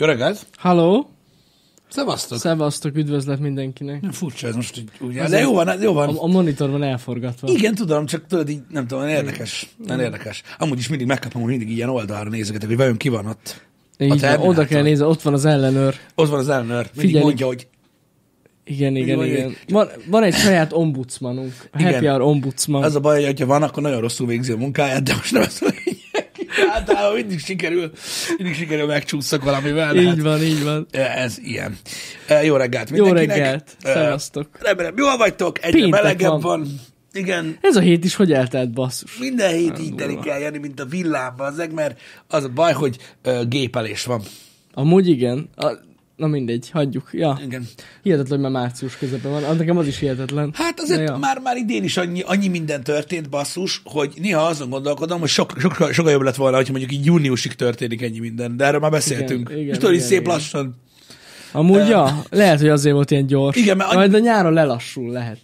Jó reggelt! Halló! Szevasztok! Szevasztok, üdvözlet mindenkinek. Nem furcsa ez most hogy ugye, De jó van, jó van. A, a monitor van elforgatva. Igen, tudom, csak tudod így, nem tudom, érdekes. Nem mm. érdekes. Amúgy is mindig megkapom, hogy mindig ilyen oldalra nézegetek, hogy vajon ki van ott. Így van, oda kell nézni, ott van az ellenőr. Ott van az ellenőr. Mindig Figyelj. mondja, hogy igen, igen, igen. Van, van egy saját ombudsmanunk, igen. Happy Hour ombudsman. Az a baj, hogy ha van, akkor nagyon rosszul végzi a munkáját, de most nem ez általában mindig sikerül, mindig sikerül megcsúszok valamivel. Így hát van, így van. Ez ilyen. Jó reggelt mindenkinek. Jó reggelt, szevasztok. Remélem, jól vagytok, egyre Péntek melegebb van. van. Igen. Ez a hét is hogy eltelt, basszus? Minden hét Nem így telik el, Jani, mint a villámban, az mert az a baj, hogy gépelés van. Amúgy igen. A, Na mindegy, hagyjuk. Ja. Igen. Hihetetlen, hogy már március közepén van. Ah, nekem az is hihetetlen. Hát azért ja. már, már idén is annyi, annyi minden történt, basszus, hogy néha azon gondolkodom, hogy sok, sok, sokkal jobb lett volna, hogy mondjuk így júniusig történik ennyi minden, de erről már beszéltünk. Igen, igen, igen, szép igen. lassan. Amúgy, uh, ja, lehet, hogy azért volt ilyen gyors. Igen, mert Majd a nyáron lelassul, lehet.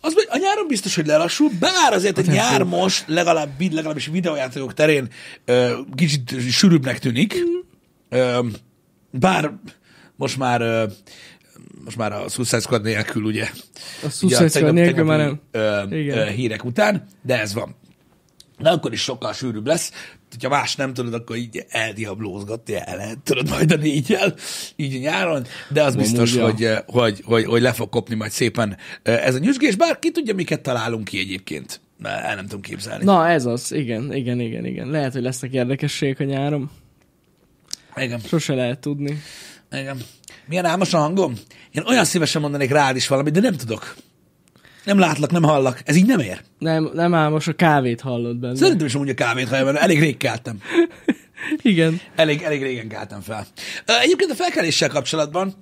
Az, a nyáron biztos, hogy lelassul, bár azért a, a hát nyár most legalább, legalábbis videójátékok terén uh, kicsit sűrűbbnek tűnik. Mm. Uh, bár most már most már a Suicide Squad nélkül, ugye? A Suicide ugye, Squad nélkül már nem. Ö, Ö, hírek után, de ez van. De akkor is sokkal sűrűbb lesz. Ha más nem tudod, akkor így eldiablózgatni el lehet, tudod majd a négyel, így a nyáron, de az biztos, hogy, hogy, hogy, hogy le fog kopni majd szépen ez a nyüzsgés, bár ki tudja, miket találunk ki egyébként. El nem tudom képzelni. Na, ez az, igen, igen, igen, igen. Lehet, hogy lesznek érdekességek a nyáron. Igen. Sose lehet tudni. Igen. Milyen álmos a hangom? Én olyan szívesen mondanék rád is valamit, de nem tudok. Nem látlak, nem hallak. Ez így nem ér. Nem, nem álmos, a kávét hallod benne. Szerintem is mondja a kávét hallja benne. Elég rég keltem. Igen. Elég, elég régen keltem fel. Egyébként a felkeléssel kapcsolatban,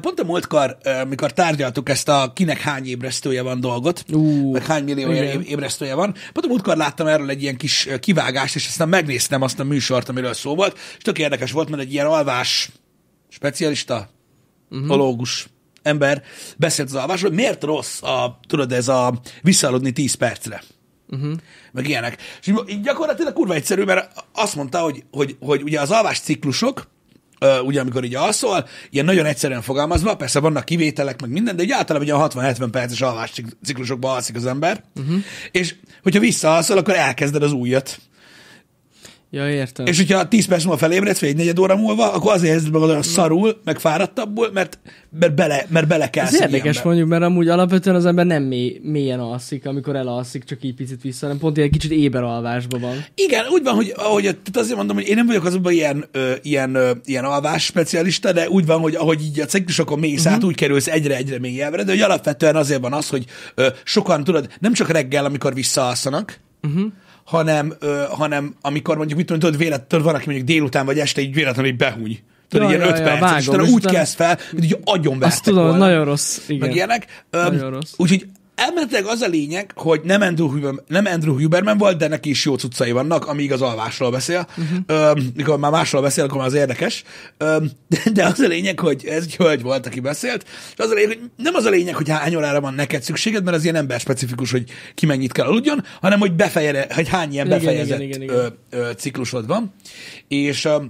pont a múltkor, mikor tárgyaltuk ezt a kinek hány ébresztője van dolgot, uh, meg hány millió igen. ébresztője van, pont a múltkor láttam erről egy ilyen kis kivágást, és aztán megnéztem azt a műsort, amiről szó volt, és tök érdekes volt, mert egy ilyen alvás specialista, uh-huh. Mhm. ológus ember beszélt az alvásról, hogy miért rossz a, tudod, ez a visszaaludni 10 percre. Uh-huh. Meg ilyenek. És így gyakorlatilag kurva egyszerű, mert azt mondta, hogy, hogy, hogy ugye az alvás ciklusok, ugye amikor így alszol, ilyen nagyon egyszerűen fogalmazva, persze vannak kivételek, meg minden, de egy általában a 60-70 perces alvás ciklusokban alszik az ember, uh-huh. és hogyha visszaalszol, akkor elkezded az újat. Ja, értem. És hogyha 10 perc múlva felébredsz, vagy egy negyed óra múlva, akkor azért érzed magad olyan szarul, meg fáradtabbul, mert, mert bele, mert bele kell. Ez érdekes ember. mondjuk, mert amúgy alapvetően az ember nem mély, mélyen alszik, amikor elalszik, csak így picit vissza, hanem pont ilyen kicsit éber alvásban van. Igen, úgy van, hogy ahogy, tehát azért mondom, hogy én nem vagyok azonban ilyen, ö, ilyen, ö, ilyen alvás specialista, de úgy van, hogy ahogy így a ciklusokon mész uh-huh. át, mhm. úgy kerülsz egyre-egyre mélyebbre, de hogy alapvetően azért van az, hogy ö, sokan, tudod, nem csak reggel, amikor visszaalszanak, uh-huh hanem, ö, hanem amikor mondjuk, mit tudom, tudod, véletlenül van, aki mondjuk délután vagy este így véletlenül így behúny. Tudod, ilyen öt perc, vágom, és utána úgy kezd fel, mint agyon agyonvertek Azt tudom, volna, nagyon rossz. Igen. Meg ilyenek. Nagyon rossz. Úgyhogy elméletileg az a lényeg, hogy nem Andrew, Huberman, nem Andrew Huberman volt, de neki is jó cuccai vannak, amíg az alvásról beszél. Uh-huh. Mhm. Ö, mikor már másról beszél, akkor már az érdekes. Ö, de, de az a lényeg, hogy ez egy hölgy volt, aki beszélt, és az a lényeg, hogy nem az a lényeg, hogy hány órára van neked szükséged, mert az ilyen ember specifikus, hogy ki mennyit kell aludjon, hanem hogy, befeje, hogy hány ilyen igen, befejezett igen, igen, igen, igen. Ö, ö, ciklusod van. És ö,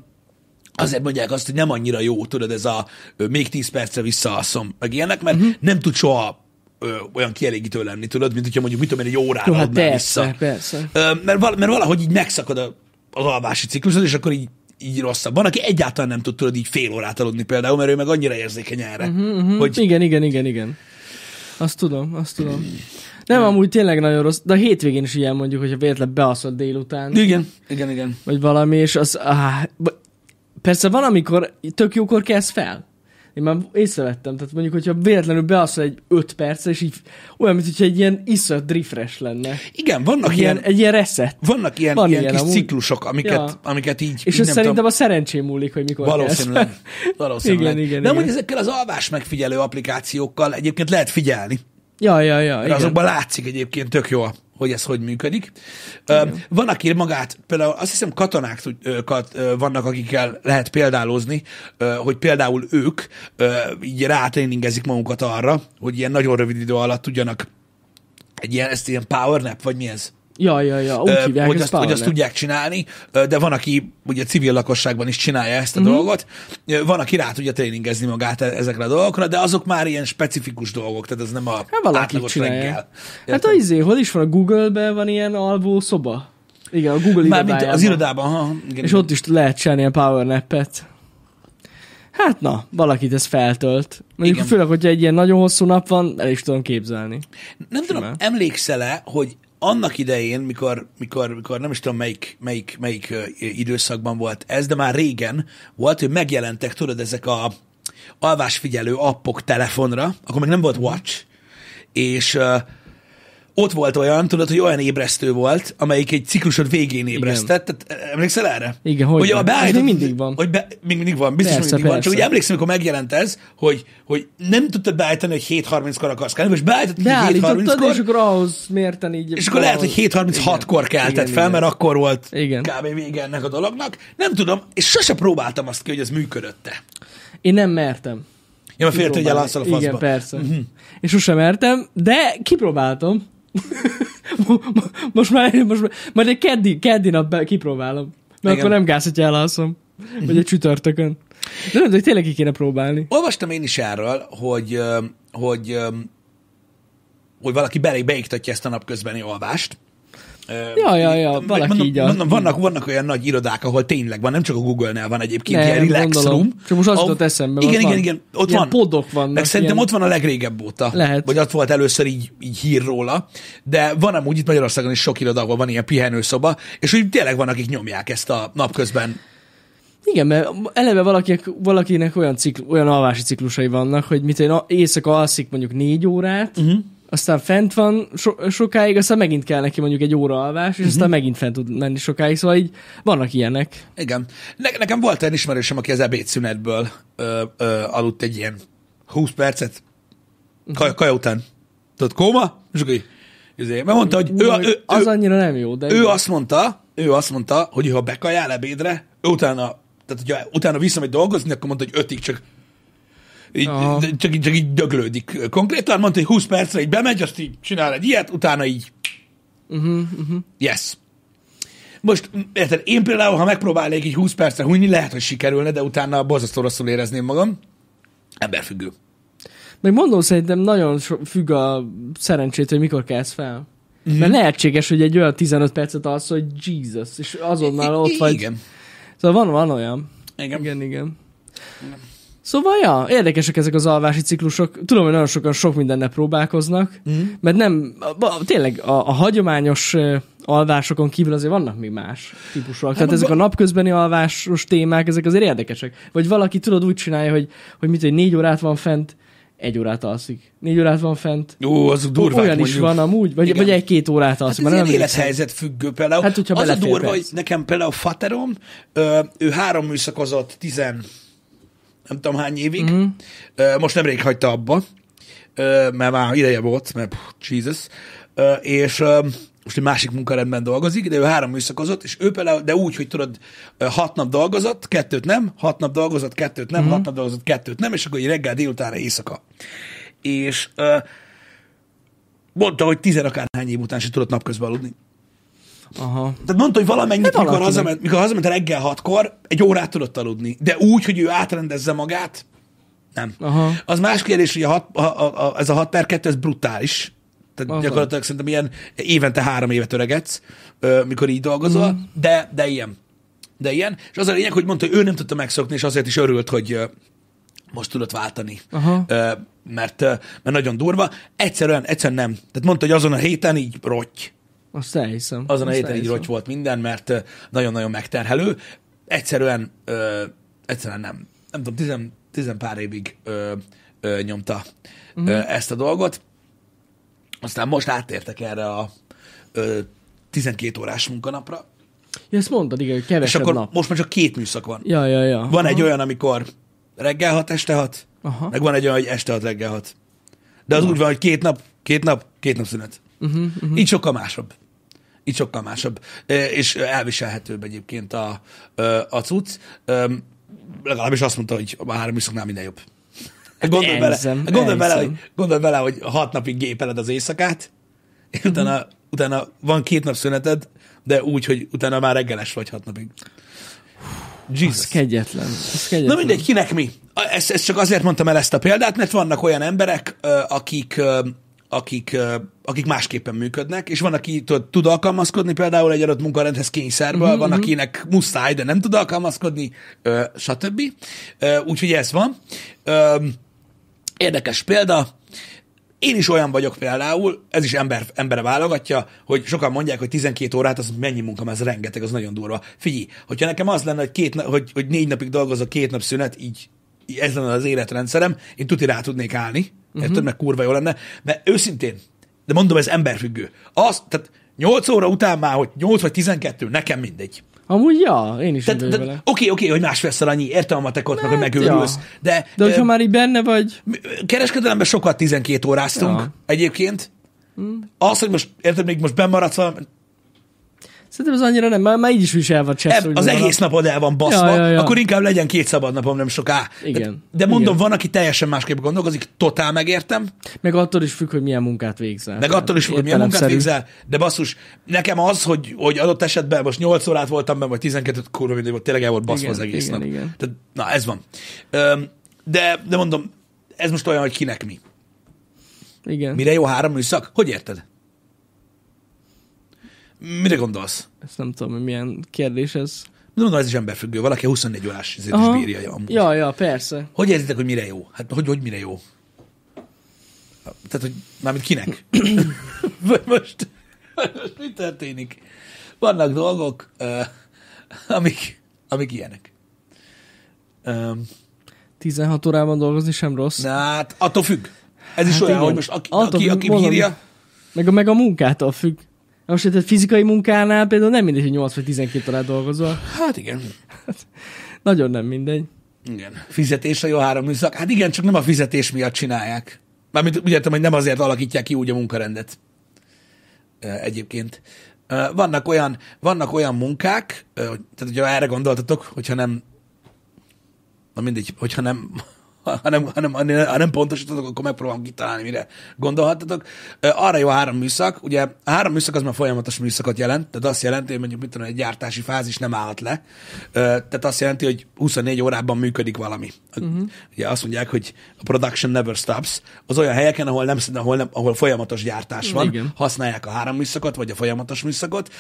azért mondják azt, hogy nem annyira jó, tudod, ez a még 10 percre visszaalszom, meg ilyenek, mert uh-huh. nem tud soha ö, olyan kielégítő lenni, tudod, mint hogyha mondjuk, mit tudom én, egy órára Jó, hát persze, vissza. Persze. Ö, mert, val- mert valahogy így megszakad a, az alvási ciklusod, és akkor így így rosszabb. Van, aki egyáltalán nem tud tudod így fél órát aludni például, mert ő meg annyira érzékeny erre. Uh-huh, uh-huh. Hogy... Igen, igen, igen, igen. Azt tudom, azt tudom. Nem, nem, amúgy tényleg nagyon rossz, de a hétvégén is ilyen mondjuk, hogyha véletlen beaszod délután. Igen, igen, igen. Vagy valami, és az... Ah, persze valamikor tök jókor kezd fel. Én már észrevettem, tehát mondjuk, hogyha véletlenül beasszol egy 5 perc, és így olyan, mintha egy ilyen iszat refresh lenne. Igen, vannak ilyen, ilyen, egy ilyen reset. Vannak ilyen, Van ilyen, ilyen kis amúgy. ciklusok, amiket, ja. amiket így... És így, ez nem szerintem tudom, a szerencsém múlik, hogy mikor Valószínűleg. Valószínűleg. Igen, igen, De igen. ezekkel az alvás megfigyelő applikációkkal egyébként lehet figyelni. Ja, ja, ja. igen. azokban látszik egyébként tök jól, hogy ez hogy működik. Igen. Van, aki magát, például azt hiszem katonákat vannak, akikkel lehet példálozni, hogy például ők így rátréningezik magunkat arra, hogy ilyen nagyon rövid idő alatt tudjanak egy ilyen, ezt ilyen power nap, vagy mi ez? Ja, ja, ja, úgy hívják, hogy, ezt, hogy azt tudják csinálni, de van, aki ugye civil lakosságban is csinálja ezt a uh-huh. dolgot, van, aki rá tudja tréningezni magát e- ezekre a dolgokra, de azok már ilyen specifikus dolgok, tehát ez nem a hát átlagos reggel. Hát az izé, hol is van a Google-ben van ilyen alvó szoba? Igen, a Google Már irodájában. Mint az irodában, ha. Igen, és igen. ott is lehet csinálni a power nappet. Hát na, valakit ez feltölt. Mondjuk igen. főleg, hogyha egy ilyen nagyon hosszú nap van, el is tudom képzelni. Nem Simán. tudom, emlékszel-e, hogy annak idején, mikor, mikor, mikor nem is tudom melyik, melyik, melyik időszakban volt ez, de már régen volt, hogy megjelentek, tudod, ezek a alvásfigyelő appok telefonra, akkor még nem volt watch, és ott volt olyan, tudod, hogy olyan ébresztő volt, amelyik egy ciklusod végén ébresztett. Igen. Tehát, e, emlékszel erre? Igen, hogy, hogy a beállított, még mindig van. Hogy be, még mindig van, biztos, persze, mindig persze. van. Csak ugye emlékszem, amikor megjelent ez, hogy, hogy nem tudtad beállítani, hogy 7.30-kor akarsz kelni, és beállítottad, hogy 7.30-kor. és akkor ahhoz mérten így. És akkor lehet, hogy 7.36-kor keltett fel, igen. mert akkor volt igen. kb. vége ennek a dolognak. Nem tudom, és sose próbáltam azt ki, hogy ez működötte. Én nem mertem. Én a féltem, hogy a faszba. Igen, persze. Uh-huh. És sosem mertem, de kipróbáltam most, már, most már, majd egy keddi, keddi nap be, kipróbálom. Mert Igen. akkor nem gáz, hogy elalszom. Vagy egy csütörtökön. De nem, hogy tényleg ki kéne próbálni. Olvastam én is erről, hogy, hogy, hogy valaki beiktatja ezt a napközbeni olvást. Ja, ja, ja, valaki mondom, így a... mondom, vannak, vannak olyan nagy irodák, ahol tényleg van, nem csak a Google-nál van egyébként nem, ilyen relax gondolom. room. Csak most az jutott eszembe. Igen, igen, van. igen, ott ilyen van. podok vannak. Meg szerintem ilyen... ott van a legrégebb óta. Lehet. Vagy ott volt először így, így hír róla. De van amúgy itt Magyarországon is sok iroda, ahol van ilyen pihenőszoba, és úgy tényleg van, akik nyomják ezt a napközben igen, mert eleve valakinek, valakinek olyan, cikl, olyan alvási ciklusai vannak, hogy mit én éjszaka alszik mondjuk négy órát, uh-huh aztán fent van so- sokáig, aztán megint kell neki mondjuk egy óra alvás, és uh-huh. aztán megint fent tud menni sokáig, szóval így vannak ilyenek. Igen. Ne- nekem volt egy ismerősöm, aki az ebédszünetből ö- ö- aludt egy ilyen 20 percet mhm. kaj kaja után. Tudod, kóma? És akkor így, izé, mert mondta, hogy ő, ő, ő, az annyira nem jó, de... Ő igen. azt mondta, ő azt mondta, hogy ha bekajál ebédre, utána, tehát hogyha utána visszamegy dolgozni, akkor mondta, hogy ötig csak így, Aha. csak, így, csak így döglődik. Konkrétan mondta, hogy 20 percre így bemegy, azt így csinál egy ilyet, utána így uh-huh, uh-huh. yes. Most, érted, én például, ha megpróbálnék így 20 percre hunyni, lehet, hogy sikerülne, de utána borzasztó rosszul érezném magam. Emberfüggő. Meg mondom, szerintem nagyon függ a szerencsét, hogy mikor kezd fel. Uh-huh. Mert lehetséges, hogy egy olyan 15 percet alsz, hogy Jesus, és azonnal ott I- vagy. Igen. Szóval van, van olyan. Igen. Igen, igen. igen. Szóval, ja, érdekesek ezek az alvási ciklusok. Tudom, hogy nagyon sokan sok mindennel próbálkoznak, mm. mert nem, tényleg a, a hagyományos alvásokon kívül azért vannak még más típusúak. Hát, Tehát ezek a napközbeni alvásos témák, ezek azért érdekesek. Vagy valaki tudod úgy csinálja, hogy, hogy mit, hogy négy órát van fent, egy órát alszik. Négy órát van fent. Ó, az durva. Olyan mondjuk. is van amúgy, vagy, vagy egy-két órát alszik. Hát ez nem élethelyzet függő például. Hát, hogyha az a durva, hogy nekem például a faterom, ő három műszakozott tizen nem tudom hány évig. Mm. Most nemrég hagyta abba, mert már ideje volt, mert pff, Jesus. És most egy másik munkarendben dolgozik, de ő három műszakozott, és ő például, de úgy, hogy tudod, hat nap dolgozott, kettőt nem, hat nap dolgozott, kettőt nem, mm. hat nap dolgozott, kettőt nem, és akkor így reggel, délutánra, éjszaka. És mondta, hogy tizen akárhány év után se tudott napközben aludni. Aha. Tehát mondta, hogy valamennyit, mikor, hazament, mikor hazament reggel hatkor, egy órát tudott aludni. De úgy, hogy ő átrendezze magát, nem. Aha. Az más kérdés, hogy a hat, a, a, a, ez a 6 per 2, ez brutális. Tehát Aha. gyakorlatilag szerintem ilyen évente három évet öregedsz, mikor így dolgozol, mm. de, de ilyen. De ilyen. És az a lényeg, hogy mondta, hogy ő nem tudta megszokni, és azért is örült, hogy most tudott váltani. Aha. Mert, mert nagyon durva. Egyszerűen, egyszerűen nem. Tehát mondta, hogy azon a héten így rotty azt elhiszem. Azon a héten így rogy volt minden, mert nagyon-nagyon megterhelő. Egyszerűen, ö, egyszerűen nem. Nem tudom, tizen, tizen pár évig ö, ö, nyomta uh-huh. ö, mhm. ezt a dolgot. Aztán most áttértek erre a ö, 12 órás munkanapra. Ja, ezt mondtad, igen, hogy kevesebb És akkor nap. most már csak két műszak van. Ja, ja, ja. Van Aha. egy olyan, amikor reggel hat este hat Aha. meg van egy olyan, hogy este hat reggel hat De az Aha. úgy van, hogy két nap, két nap, két nap szünet. Uh-huh, uh-huh. Így sokkal másabb így sokkal másabb, és elviselhetőbb egyébként a, a cucc. Legalábbis azt mondta, hogy a három iszoknál minden jobb. Hát gondolj bele, gondolj, bele, hogy, gondolj bele, hogy hat napig gépeled az éjszakát, és mhm. utána, utána van két nap szüneted, de úgy, hogy utána már reggeles vagy hat napig. Jesus. Az kegyetlen. Az kegyetlen. Na mindegy, kinek mi? Ezt, ezt csak azért mondtam el ezt a példát, mert vannak olyan emberek, akik, akik akik másképpen működnek, és van, aki tud, tud alkalmazkodni például egy adott munkarendhez kényszerből, mm-hmm. van, mhm. akinek muszáj, de nem tud alkalmazkodni, ö, stb. úgyhogy ez van. Ö, érdekes példa, én is olyan vagyok például, ez is ember, embere válogatja, hogy sokan mondják, hogy 12 órát, az mennyi munka ez rengeteg, az nagyon durva. Figyelj, hogyha nekem az lenne, hogy, két, hogy, hogy négy napig dolgozok, két nap szünet, így ez lenne az életrendszerem, én tuti rá tudnék állni, uh-huh. érted, mhm. meg kurva jó lenne, mert őszintén, de mondom, ez emberfüggő. Az, tehát 8 óra után már, hogy 8 vagy 12, nekem mindegy. Amúgy, ja, én is tehát, Oké, oké, hogy másfélszer annyi értelem a meg, hogy hát, megőrülsz. Ja. De, de hogyha ha már így benne vagy... Kereskedelemben sokat 12 óráztunk ja. egyébként. Hm. Az, hogy most, érted, még most bemaradsz valami, Szerintem ez annyira nem, már, már így is visel a csesz, Az van. egész napod el van baszva, ja, ja, ja. akkor inkább legyen két szabad napom, nem soká. Igen. De, de mondom, igen. van, aki teljesen másképp gondolkozik, totál megértem. Meg attól is függ, hogy milyen munkát végzel. Meg attól is függ, hogy milyen munkát szerint. végzel, de basszus, nekem az, hogy, hogy adott esetben most 8 órát voltam benne, vagy 12-t, kurva mindig, volt, tényleg el volt baszva igen, az egész igen, nap. Igen. Tehát, na, ez van. De, de mondom, ez most olyan, hogy kinek mi. Igen. Mire jó három műszak? Hogy érted? Mire gondolsz? Ezt nem tudom, hogy milyen kérdés ez. De mondom, ez is emberfüggő. Valaki 24 órás ezért is bírja amúgy. Ja, ja, persze. Hogy érzitek, hogy mire jó? Hát hogy, hogy mire jó? Tehát, hogy mármint kinek? Vagy most, most mi történik? Vannak dolgok, uh, amik, amik ilyenek. Um, 16 órában dolgozni sem rossz. Na, hát attól függ. Ez hát is hát olyan, igen. hogy most aki, aki, aki bírja... Meg a, meg a munkától függ most itt fizikai munkánál például nem mindegy, hogy 8 vagy 12 órát dolgozol. Hát igen. Hát, nagyon nem mindegy. Igen. Fizetés a jó három műszak. Hát igen, csak nem a fizetés miatt csinálják. Mármint úgy értem, hogy nem azért alakítják ki úgy a munkarendet. Egyébként. Vannak olyan, vannak olyan munkák, tehát hogyha erre gondoltatok, hogyha nem, na mindegy, hogyha nem hanem, hanem, nem pontosítatok, akkor megpróbálom kitalálni, mire gondolhatatok. Arra jó három műszak, ugye a három műszak az már folyamatos műszakot jelent, tehát azt jelenti, hogy mondjuk mit tudom, egy gyártási fázis nem állhat le, tehát azt jelenti, hogy 24 órában működik valami. Uh-huh. Ugye azt mondják, hogy a production never stops, az olyan helyeken, ahol nem, ahol nem ahol folyamatos gyártás van, Igen. használják a három műszakot, vagy a folyamatos műszakot.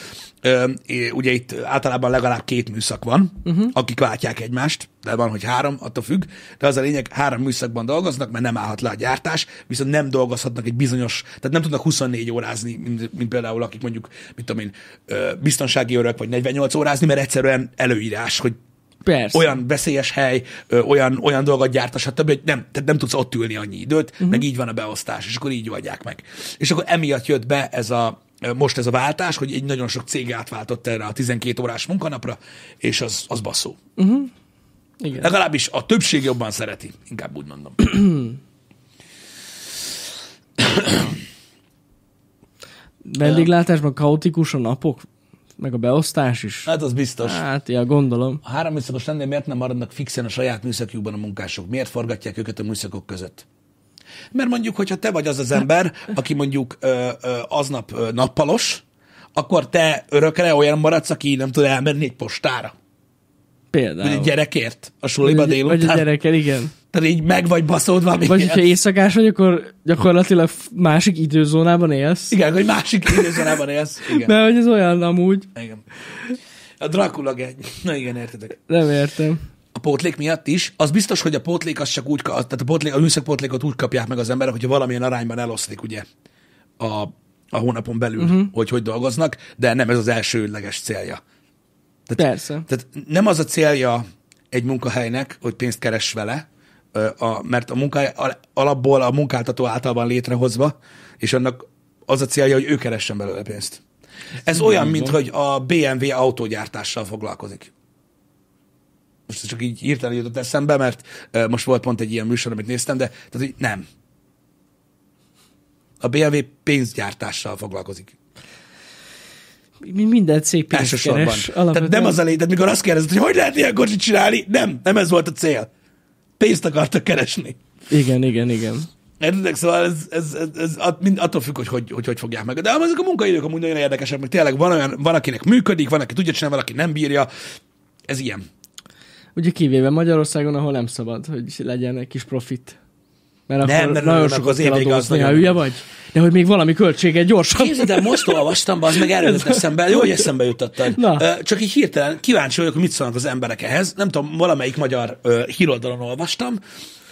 Ugye itt általában legalább két műszak van, uh-huh. akik váltják egymást, de van, hogy három, attól függ, de az a lényeg, három műszakban dolgoznak, mert nem állhat le a gyártás, viszont nem dolgozhatnak egy bizonyos, tehát nem tudnak 24 órázni, mint, mint például akik mondjuk, mit tudom én, biztonsági örök, vagy 48 órázni, mert egyszerűen előírás, hogy Persze. olyan veszélyes hely, olyan, olyan dolgot gyárt, stb., hogy nem, tehát nem tudsz ott ülni annyi időt, uh-huh. meg így van a beosztás, és akkor így oldják meg. És akkor emiatt jött be ez a, most ez a váltás, hogy egy nagyon sok cég átváltott erre a 12 órás munkanapra, és az, az baszó. Uh-huh. Igen. Legalábbis a többség jobban szereti, inkább úgy mondom. Vendéglátásban kaotikus a napok, meg a beosztás is. Hát az biztos. Hát, ja, gondolom. A három műszakos lennél miért nem maradnak fixen a saját műszakjukban a munkások? Miért forgatják őket a műszakok között? Mert mondjuk, hogyha te vagy az az ember, aki mondjuk ö, ö, aznap ö, nappalos, akkor te örökre olyan maradsz, aki nem tud elmenni egy postára. Például. Vagy a gyerekért a suliba délután. Vagy a gyerekkel, igen. Tehát így meg vagy baszódva. Vagy hogyha éjszakás vagy, akkor gyakorlatilag másik időzónában élsz. Igen, hogy másik időzónában élsz. Igen. Mert hogy ez olyan amúgy. Igen. A Dracula geng. Na igen, értedek. Nem értem. A pótlék miatt is. Az biztos, hogy a pótlék az csak úgy, tehát a, pótlék, a műszakpótlékot úgy kapják meg az emberek, hogyha valamilyen arányban eloszlik, ugye, a, a hónapon belül, uh-huh. hogy hogy dolgoznak, de nem ez az elsődleges célja tehát, Persze. Tehát nem az a célja egy munkahelynek, hogy pénzt keres vele, a, mert a munka alapból a munkáltató által van létrehozva, és annak az a célja, hogy ő keressen belőle pénzt. Ez Igen, olyan, mint hogy a BMW autógyártással foglalkozik. Most csak így hirtelen jutott eszembe, mert most volt pont egy ilyen műsor, amit néztem, de tehát, hogy nem. A BMW pénzgyártással foglalkozik minden szép pénzt keres. Tehát nem az a lényeg, mikor azt kérdezed, hogy hogy lehet ilyen kocsit csinálni, nem, nem ez volt a cél. Pénzt akartak keresni. Igen, igen, igen. Értedek, szóval ez, ez, ez, ez mind attól függ, hogy hogy, hogy hogy fogják meg. De ezek a munkaidők amúgy nagyon érdekesek, mert tényleg van, olyan, van, akinek működik, van, aki tudja csinálni, van, aki nem bírja. Ez ilyen. Ugye kivéve Magyarországon, ahol nem szabad, hogy legyen egy kis profit. Mert nem, akkor mert nagyon sok az évvége az nagyon... hülye vagy? De hogy még valami költsége gyorsan. Képzeld el, most olvastam, az meg erről eszembe, jó, hogy eszembe jutottad. Na. Csak így hirtelen kíváncsi vagyok, mit szólnak az emberek ehhez. Nem tudom, valamelyik magyar uh, híroldalon olvastam,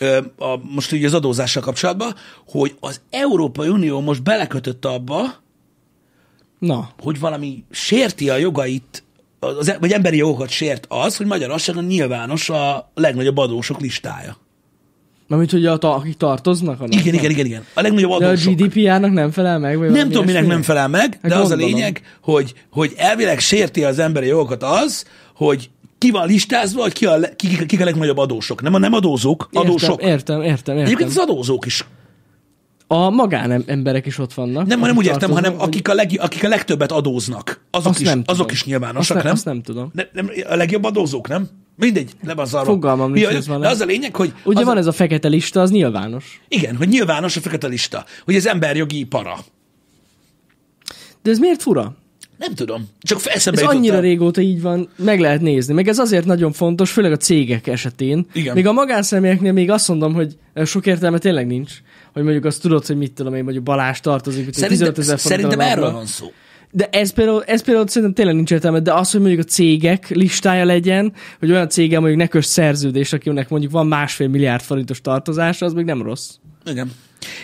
uh, a, most ugye az adózással kapcsolatban, hogy az Európai Unió most belekötött abba, Na. hogy valami sérti a jogait az, vagy emberi jogokat sért az, hogy Magyarországon nyilvános a legnagyobb adósok listája. Mármint, hogy a ta, akik tartoznak? Hanem, igen, igen, igen, igen. A legnagyobb adósok. De a GDPR-nak nem felel meg? Vagy nem tudom, minek nem felel meg, hát de hát az gondolom. a lényeg, hogy, hogy elvileg sérti az emberi jogokat az, hogy ki van listázva, hogy ki a, ki, ki, ki a legnagyobb adósok. Nem a nem adózók, adósok. Értem, értem, értem. értem. Egyébként az adózók is a magánemberek is ott vannak. Nem, nem úgy értem, hanem vagy... akik a, leg, akik a legtöbbet adóznak. Azok, is, is, azok is nyilvánosak, azt ne, nem? Azt nem tudom. Ne, nem, a legjobb adózók, nem? Mindegy, lebazarva. Fogalmam nincs, ez van. De az a lényeg, hogy... Ugye az van ez a fekete lista, az nyilvános. Igen, hogy nyilvános a fekete lista, hogy ez emberjogi para. De ez miért fura? Nem tudom. Csak eszembe Ez annyira el. régóta így van, meg lehet nézni. Meg ez azért nagyon fontos, főleg a cégek esetén. Igen. Még a magánszemélyeknél még azt mondom, hogy eh, sok értelme tényleg nincs. Hogy mondjuk azt tudod, hogy mit tudom én, mondjuk Balázs tartozik, szerintem, 15 Szerintem erről van szó. De ez például, ez például szerintem tényleg nincs értelme, de az, hogy mondjuk a cégek listája legyen, hogy olyan cége mondjuk ne szerződés, akinek mondjuk van másfél milliárd forintos tartozása, az még nem rossz. Igen.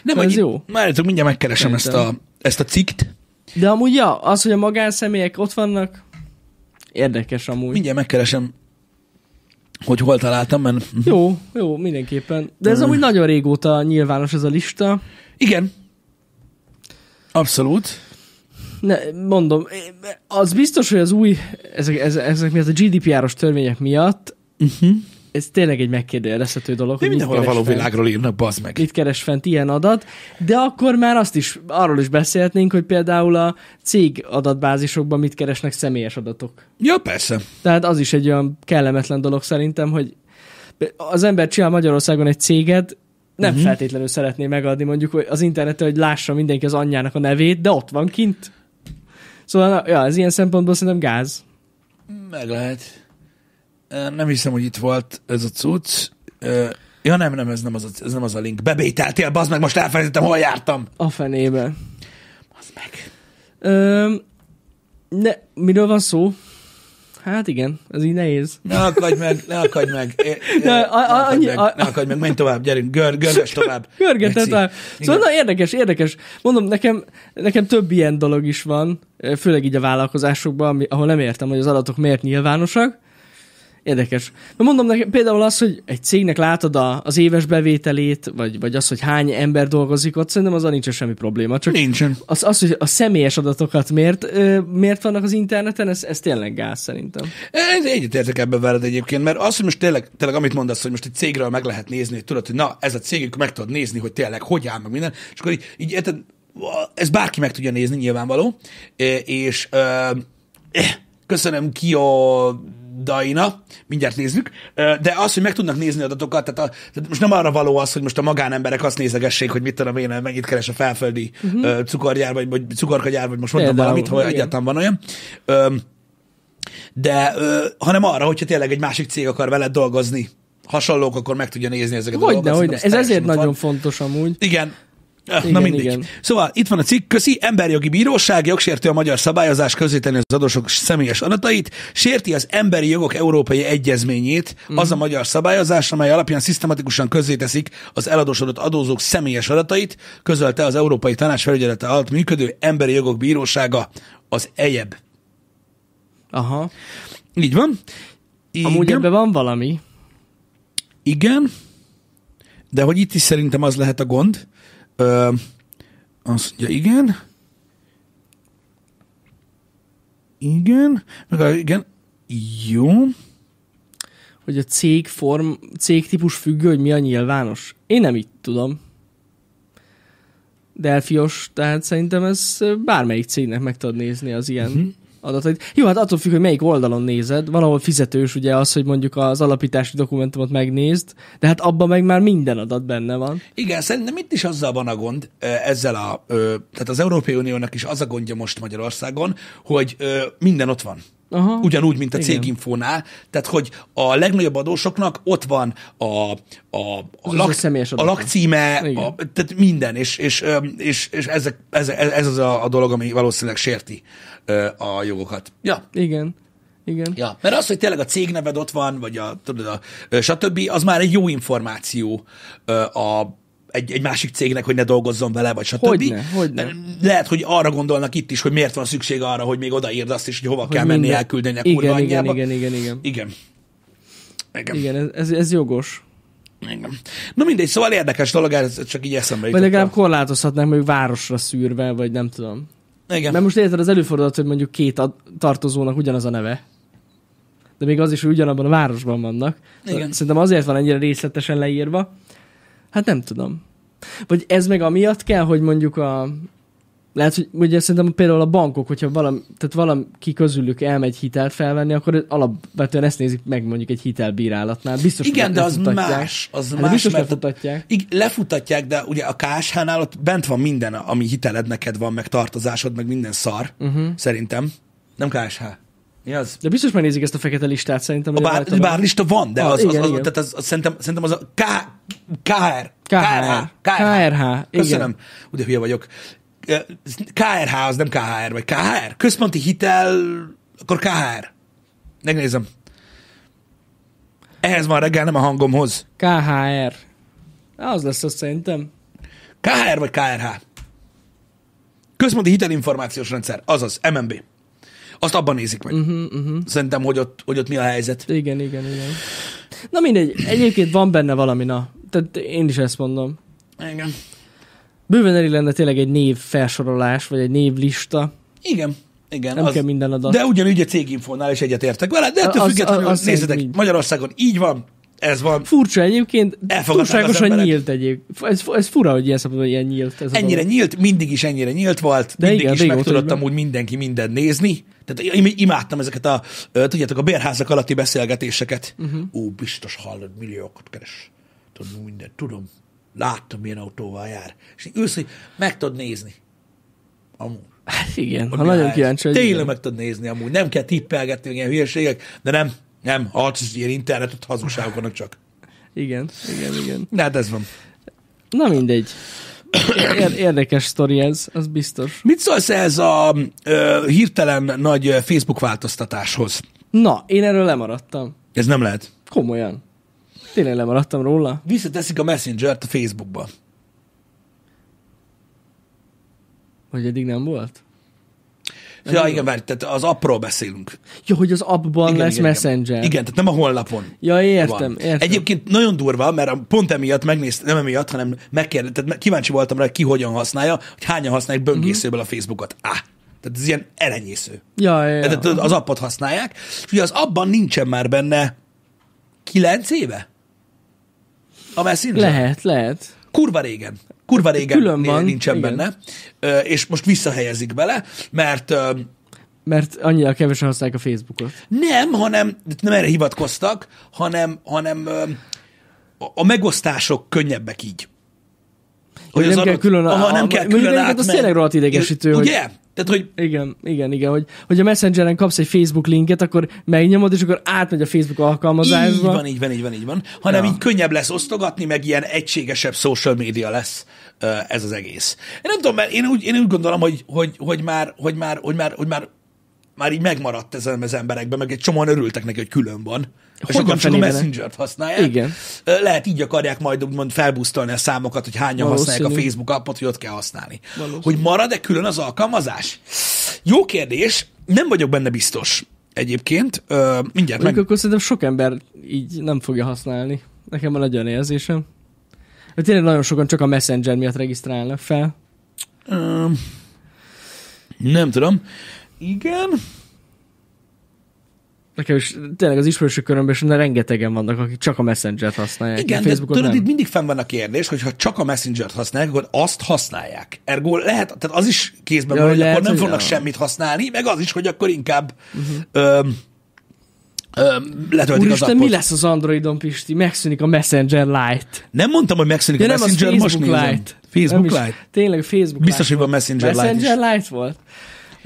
Nem, ez jó. Már tudom, mindjárt megkeresem ezt a, ezt a cikt. De amúgy, ja, az, hogy a magánszemélyek ott vannak, érdekes amúgy. Mindjárt megkeresem, hogy hol találtam, mert... Mhm. Jó, jó, mindenképpen. De ez mm. amúgy nagyon régóta nyilvános ez a lista. Igen. Abszolút. Ne, mondom, az biztos, hogy az új, ezek, ezek miatt a GDPR-os törvények miatt uh-huh ez tényleg egy megkérdőjelezhető dolog. Nem mindenhol a való fent, világról írnak, bazd meg. Mit keres fent ilyen adat, de akkor már azt is, arról is beszélhetnénk, hogy például a cég adatbázisokban mit keresnek személyes adatok. Ja, persze. Tehát az is egy olyan kellemetlen dolog szerintem, hogy az ember csinál Magyarországon egy céget, nem uh-huh. feltétlenül szeretné megadni mondjuk az internetre, hogy lássa mindenki az anyjának a nevét, de ott van kint. Szóval, ja, ez ilyen szempontból szerintem gáz. Mm, meg lehet. Nem hiszem, hogy itt volt ez a cucc. Ja nem, nem, ez nem az a, ez nem az a link. Bebételtél, bazd meg, most elfelejtettem, hol jártam. A fenébe. Bazd meg. Ö, ne, miről van szó? Hát igen, ez így nehéz. Ne akadj meg, ne akadj meg. Ne, ne, akadj, meg, ne akadj meg, menj tovább, gyerünk, gör, görgess tovább. Görgeted tovább. Szóval na, érdekes, érdekes. Mondom, nekem, nekem több ilyen dolog is van, főleg így a vállalkozásokban, ahol nem értem, hogy az adatok miért nyilvánosak, Érdekes. Na mondom neked, például az, hogy egy cégnek látod a, az éves bevételét, vagy, vagy az, hogy hány ember dolgozik ott, szerintem a nincs semmi probléma. Csak Nincsen. Az, az, hogy a személyes adatokat miért, miért vannak az interneten, ez, ez tényleg gáz szerintem. értek ebben veled egyébként, mert az, hogy most tényleg, tényleg amit mondasz, hogy most egy cégről meg lehet nézni, hogy tudod, hogy na, ez a cégük meg tudod nézni, hogy tényleg hogy áll meg minden, és akkor így, így érted, ez bárki meg tudja nézni, nyilvánvaló, és ö, eh, köszönöm ki a daina, mindjárt nézzük, de az, hogy meg tudnak nézni adatokat, tehát, a, tehát most nem arra való az, hogy most a magánemberek azt nézegessék, hogy mit tudom én, mennyit keres a felföldi uh-huh. cukorgyár, vagy, vagy cukorkagyár, vagy most mondom Például, valamit, hogy egyáltalán van olyan. De, hanem arra, hogyha tényleg egy másik cég akar veled dolgozni, hasonlók, akkor meg tudja nézni ezeket hogy a dolgokat. Ez ezért nagyon van. fontos amúgy. Igen, igen, Na mindig. Igen. Szóval itt van a cikk, köszi, emberjogi bíróság jogsértő a magyar szabályozás közéteni az adósok személyes adatait, sérti az emberi jogok európai egyezményét, mm. az mhm. a magyar szabályozás, amely alapján szisztematikusan közzéteszik az eladósodott adózók személyes adatait, közölte az Európai Tanács felügyelete alatt működő emberi jogok bírósága, az EJEB. Aha. Így van. Igen. Amúgy ebben van valami. Igen, de hogy itt is szerintem az lehet a gond, Ö, azt mondja, igen. Igen. Meg igen. Jó. Hogy a cég form, cég típus függő, hogy mi a nyilvános. Én nem így tudom. Delfios, tehát szerintem ez bármelyik cégnek meg tudod nézni az ilyen uh-huh adatait. Jó, hát attól függ, hogy melyik oldalon nézed. Valahol fizetős ugye az, hogy mondjuk az alapítási dokumentumot megnézd, de hát abban meg már minden adat benne van. Igen, szerintem itt is azzal van a gond, ezzel a, tehát az Európai Uniónak is az a gondja most Magyarországon, hogy minden ott van. Aha. Ugyanúgy, mint a céginfónál. Tehát, hogy a legnagyobb adósoknak ott van a, a, a, lak, a, a lakcíme, a, tehát minden, és, és, és, és ezek, ez, ez az a, a dolog, ami valószínűleg sérti a jogokat. Ja. Igen. Igen. Ja, mert az, hogy tényleg a cégneved ott van, vagy a, tudod, a, stb., az már egy jó információ a, egy, egy másik cégnek, hogy ne dolgozzon vele, vagy stb. Hogyne, hogyne. Lehet, hogy arra gondolnak itt is, hogy miért van szükség arra, hogy még odaírd azt is, hogy hova hogy kell minden... menni elküldeni a igen, kurva igen, igen, igen, igen, igen. Igen. Igen, ez, ez jogos. Igen. Na mindegy, szóval érdekes dolog, ez csak így eszembe jutott. Vagy legalább korlátozhatnánk mondjuk városra szűrve, vagy nem tudom. Igen. Mert most érted, az előfordulhat, hogy mondjuk két ad- tartozónak ugyanaz a neve. De még az is, hogy ugyanabban a városban vannak. Igen. Szerintem azért van ennyire részletesen leírva, Hát nem tudom. Vagy ez meg amiatt kell, hogy mondjuk a... Lehet, hogy ugye szerintem például a bankok, hogyha valami, tehát valaki közülük elmegy hitelt felvenni, akkor alapvetően ezt nézik meg mondjuk egy hitelbírálatnál. Biztos, Igen, de az más. Az hát más, biztos mert lefutatják. Ig- lefutatják, de ugye a KSH-nál ott bent van minden, ami hiteled neked van, meg tartozásod, meg minden szar, uh-huh. szerintem. Nem KSH. Mi az? De biztos megnézik ezt a fekete listát szerintem. A bár, bár lista van, de ah, az, az, igen, az, az, igen. Tehát az, az, szerintem, szerintem az a K, KR. KRH. KRH. Köszönöm. Ugye hülye vagyok. KRH, az nem KHR, vagy KHR. Központi hitel, akkor KHR. Megnézem. Ehhez van reggel, nem a hangomhoz. KHR. Az lesz az szerintem. KHR vagy KRH? Központi hitelinformációs rendszer, azaz MMB azt abban nézik meg. Uh-huh, uh-huh. Szerintem, hogy ott, hogy ott mi a helyzet. Igen, igen, igen. Na mindegy, egyébként van benne valami, na. Tehát én is ezt mondom. Igen. Bőven elég lenne tényleg egy név felsorolás, vagy egy névlista. Igen. Igen, nem az, kell minden adat. De ugyanúgy a céginfónál is egyetértek vele, de ettől függetlenül az, nézzetek, Magyarországon így van, ez van. Furcsa egyébként, túlságosan nyílt egyébként. Ez, ez fura, hogy ilyen szabadon ilyen nyílt. Ez ennyire a nyílt, mindig is ennyire nyílt volt, De mindig igen, is meg tudott amúgy mindenki mindent nézni. Tehát én imádtam ezeket a, tudjátok, a bérházak alatti beszélgetéseket. Uh-huh. Mhm. Ó, biztos hallod, milliókat keres. Tudom mindent, tudom. Láttam, milyen autóval jár. És így ülsz, hogy meg tudod nézni. Amúgy. Hát igen, ha nagyon kíváncsi vagy. Tényleg meg tudod nézni amúgy. Nem kell tippelgetni, ilyen hülyeségek, de nem, nem, hát ez ilyen internetet hazugságok csak. Igen, igen, igen. Na, hát ez van. Na mindegy. Ér- érdekes sztori ez, az biztos. Mit szólsz ez a ö, hirtelen nagy Facebook változtatáshoz? Na, én erről lemaradtam. Ez nem lehet. Komolyan. Tényleg lemaradtam róla. Visszateszik a Messenger-t a Facebookba. Hogy eddig nem volt? Ja, igen, várj, tehát az appról beszélünk. Ja, hogy az appban igen, lesz igen, Messenger. Igen. igen, tehát nem a honlapon. Ja, értem, értem. Egyébként nagyon durva, mert pont emiatt megnéztem, nem emiatt, hanem megkérdeztem, tehát kíváncsi voltam rá, ki hogyan használja, hogy hányan használják mhm. böngészőből a Facebookot. Á, tehát ez ilyen elenyésző. Ja, ja, tehát az appot használják. És ugye az abban nincsen már benne kilenc éve? A Messenger? Lehet, lehet. Kurva régen kurva régen Külön van. nincsen igen. benne, és most visszahelyezik bele, mert mert annyira kevesen használják a Facebookot. Nem, hanem nem erre hivatkoztak, hanem, hanem a megosztások könnyebbek így. Hogy nem kell külön, aha, nem kell külön átmenni. Az tényleg rohadt idegesítő, ugye? hogy tehát, hogy... Igen, igen, igen, hogy, hogy a Messengeren kapsz egy Facebook linket, akkor megnyomod, és akkor átmegy a Facebook alkalmazásba. Így van, így van, így van, így van. Hanem ja. így könnyebb lesz osztogatni, meg ilyen egységesebb social media lesz ez az egész. Én nem tudom, mert én úgy, én úgy gondolom, hogy, hogy, hogy, már, hogy, már, hogy, már, hogy már, már így megmaradt ezen az emberekben, meg egy csomóan örültek neki, hogy külön van és sokan akkor csak a Messenger-t használják. Igen. Lehet így akarják majd mond, felbusztolni a számokat, hogy hányan Valószínű. használják a Facebook appot, hogy ott kell használni. Valószínű. Hogy marad-e külön az alkalmazás? Jó kérdés, nem vagyok benne biztos egyébként. Ö, mindjárt meg... Akkor szerintem sok ember így nem fogja használni. Nekem van egy olyan érzésem. Hát tényleg nagyon sokan csak a Messenger miatt regisztrálnak fel. Ö, nem tudom. Igen nekem is tényleg az ismerősök körömben is rengetegen vannak, akik csak a Messenger-t használják. Igen, de tudod, itt mindig fenn van a kérdés, hogy ha csak a Messenger-t használják, akkor azt használják. Ergo lehet, tehát az is kézben van, hogy lehet, akkor nem fognak ja. semmit használni, meg az is, hogy akkor inkább uh-huh. öm, öm, letöltik Úristen, az appot. mi lesz az Androidon, Pisti? Megszűnik a Messenger Lite. Nem mondtam, hogy megszűnik de a nem Messenger, az Facebook most Lite. Facebook Lite? tényleg Facebook Biztos, Lite hogy van Messenger, Messenger Lite Messenger Lite volt?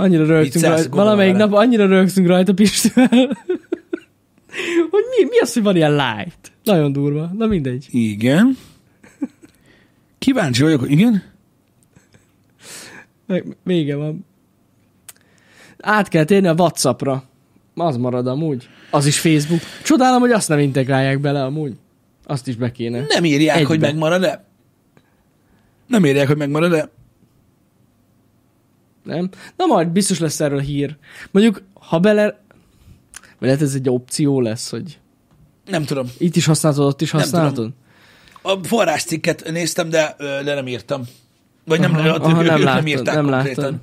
Annyira rögtünk rajta. Valamelyik nap annyira rögtünk rajta Pistővel. hogy mi, mi az, hogy van ilyen light? Nagyon durva. Na mindegy. Igen. Kíváncsi vagyok, igen? Meg, vége van. Át kell térni a Whatsappra. Az marad amúgy. Az is Facebook. Csodálom, hogy azt nem integrálják bele amúgy. Azt is be kéne. Nem írják, Egyben. hogy megmarad-e? Nem írják, hogy megmarad-e? nem? Na majd biztos lesz erről hír. Mondjuk, ha bele... Vagy lehet ez egy opció lesz, hogy... Nem tudom. Itt is használod, ott is használhatod? A forráscikket néztem, de, de nem írtam. Vagy nem, aha, aha, nem, láttad, nem írták nem konkrétan.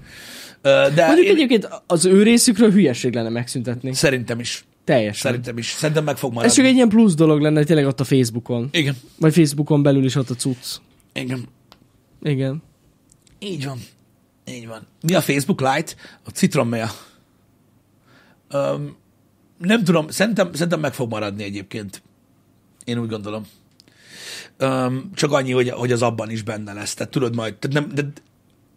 De Mondjuk én... egyébként az ő részükről hülyeség lenne megszüntetni. Szerintem is. Teljesen. Szerintem is. Szerintem meg fog maradni. Ez csak egy ilyen plusz dolog lenne tényleg ott a Facebookon. Igen. Vagy Facebookon belül is ott a cucc. Igen. Igen. Így van. Így van. Mi a Facebook Lite? A citrommea. Um, nem tudom, szerintem, szerintem meg fog maradni egyébként. Én úgy gondolom. Um, csak annyi, hogy, hogy az abban is benne lesz. Tehát tudod majd, tehát, nem, de,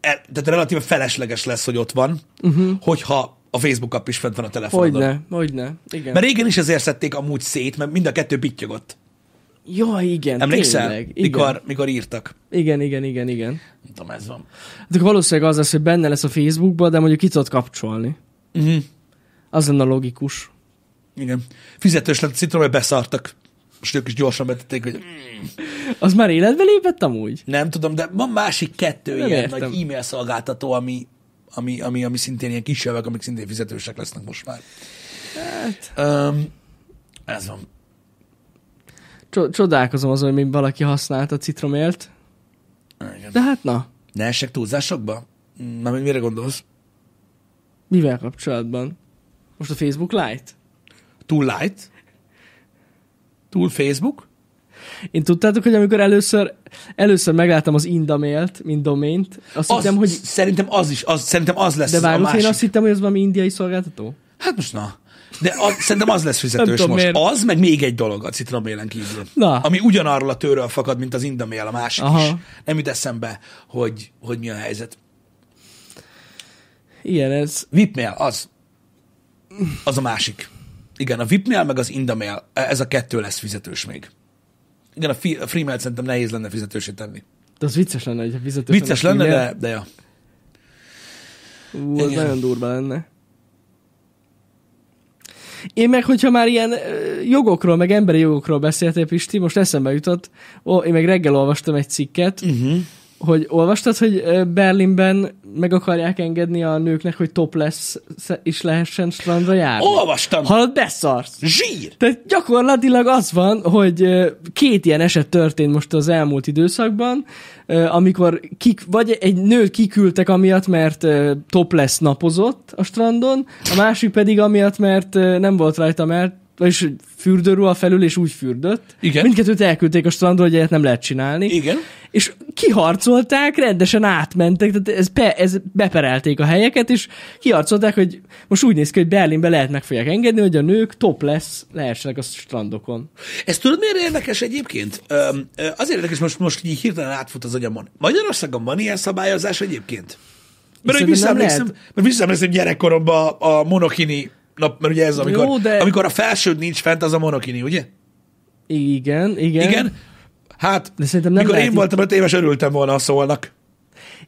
e, tehát relatíve felesleges lesz, hogy ott van, uh-huh. hogyha a Facebook app is fent van a telefonodon. Hogyne, hogyne, igen. Mert régen is ezért szedték amúgy szét, mert mind a kettő pittyögött. Ja igen, Emlékszel? Tényleg, igen. Mikor, mikor írtak. Igen, igen, igen, igen. Nem tudom, ez van. De valószínűleg az lesz, hogy benne lesz a Facebookban, de mondjuk ki tudod kapcsolni. Uh-huh. Az lenne logikus. Igen. Fizetős lett a citrom, hogy beszartak. Most ők is gyorsan betették, hogy... Az már életbe lépett amúgy? Nem tudom, de van másik kettő Nem ilyen értem. nagy e-mail szolgáltató, ami, ami, ami, ami szintén ilyen kisebbek, amik szintén fizetősek lesznek most már. Hát... Um, ez van. Csodálkozom azon, hogy még valaki használta a ah, Igen. De hát na. Ne esek túlzásokba? Na, mire gondolsz? Mivel kapcsolatban? Most a Facebook light? Túl light? Túl Facebook? Én tudtátok, hogy amikor először, először megláttam az indamélt, mint domént, azt az, hittem, hogy... Szerintem az is, az, szerintem az lesz De várj, én azt hittem, hogy ez valami indiai szolgáltató? Hát most na. De az, szerintem az lesz fizetős tudom, most. Miért. Az, meg még egy dolog a citromélen kívül. Na. Ami ugyanarról a tőről fakad, mint az indamél, a másik Aha. is. Nem jut eszembe, hogy, hogy mi a helyzet. Ilyen ez... Vipmél, az. Az a másik. Igen, a vipmél meg az Indamail, e, ez a kettő lesz fizetős még. Igen, a, fi- a Freemail szerintem nehéz lenne fizetősé tenni. De az vicces lenne, hogy a fizetős Vicces lenne, de, de ja. Ú, az nagyon durva lenne. Én meg, hogyha már ilyen jogokról, meg emberi jogokról beszéltél, Pisti, most eszembe jutott, ó, én meg reggel olvastam egy cikket, uh-huh hogy olvastad, hogy Berlinben meg akarják engedni a nőknek, hogy lesz is lehessen strandra járni? Olvastam! Hallod, beszarsz! Zsír! Tehát gyakorlatilag az van, hogy két ilyen eset történt most az elmúlt időszakban, amikor kik, vagy egy nő kiküldtek amiatt, mert lesz napozott a strandon, a másik pedig amiatt, mert nem volt rajta mert vagyis fürdőruha felül, és úgy fürdött. Igen. Mindkettőt elküldték a strandról, hogy ilyet nem lehet csinálni. Igen. És kiharcolták, rendesen átmentek, tehát ez, be, ez beperelték a helyeket, és kiharcolták, hogy most úgy néz ki, hogy Berlinbe lehet meg fogják engedni, hogy a nők top lesz, lehessenek a strandokon. Ez tudod, miért érdekes egyébként? Ö, azért érdekes, most, most így hirtelen átfut az agyamon. Magyarországon van ilyen szabályozás egyébként? Mert, visszaemlékszem, mert visszaemlékszem gyerekkoromban a, a monokini Na, mert ugye ez, amikor, Jó, de... amikor a felsőd nincs fent, az a monokini, ugye? Igen, igen. Igen? Hát, de szerintem nem mikor lehet én voltam öt éves, örültem volna, a szólnak.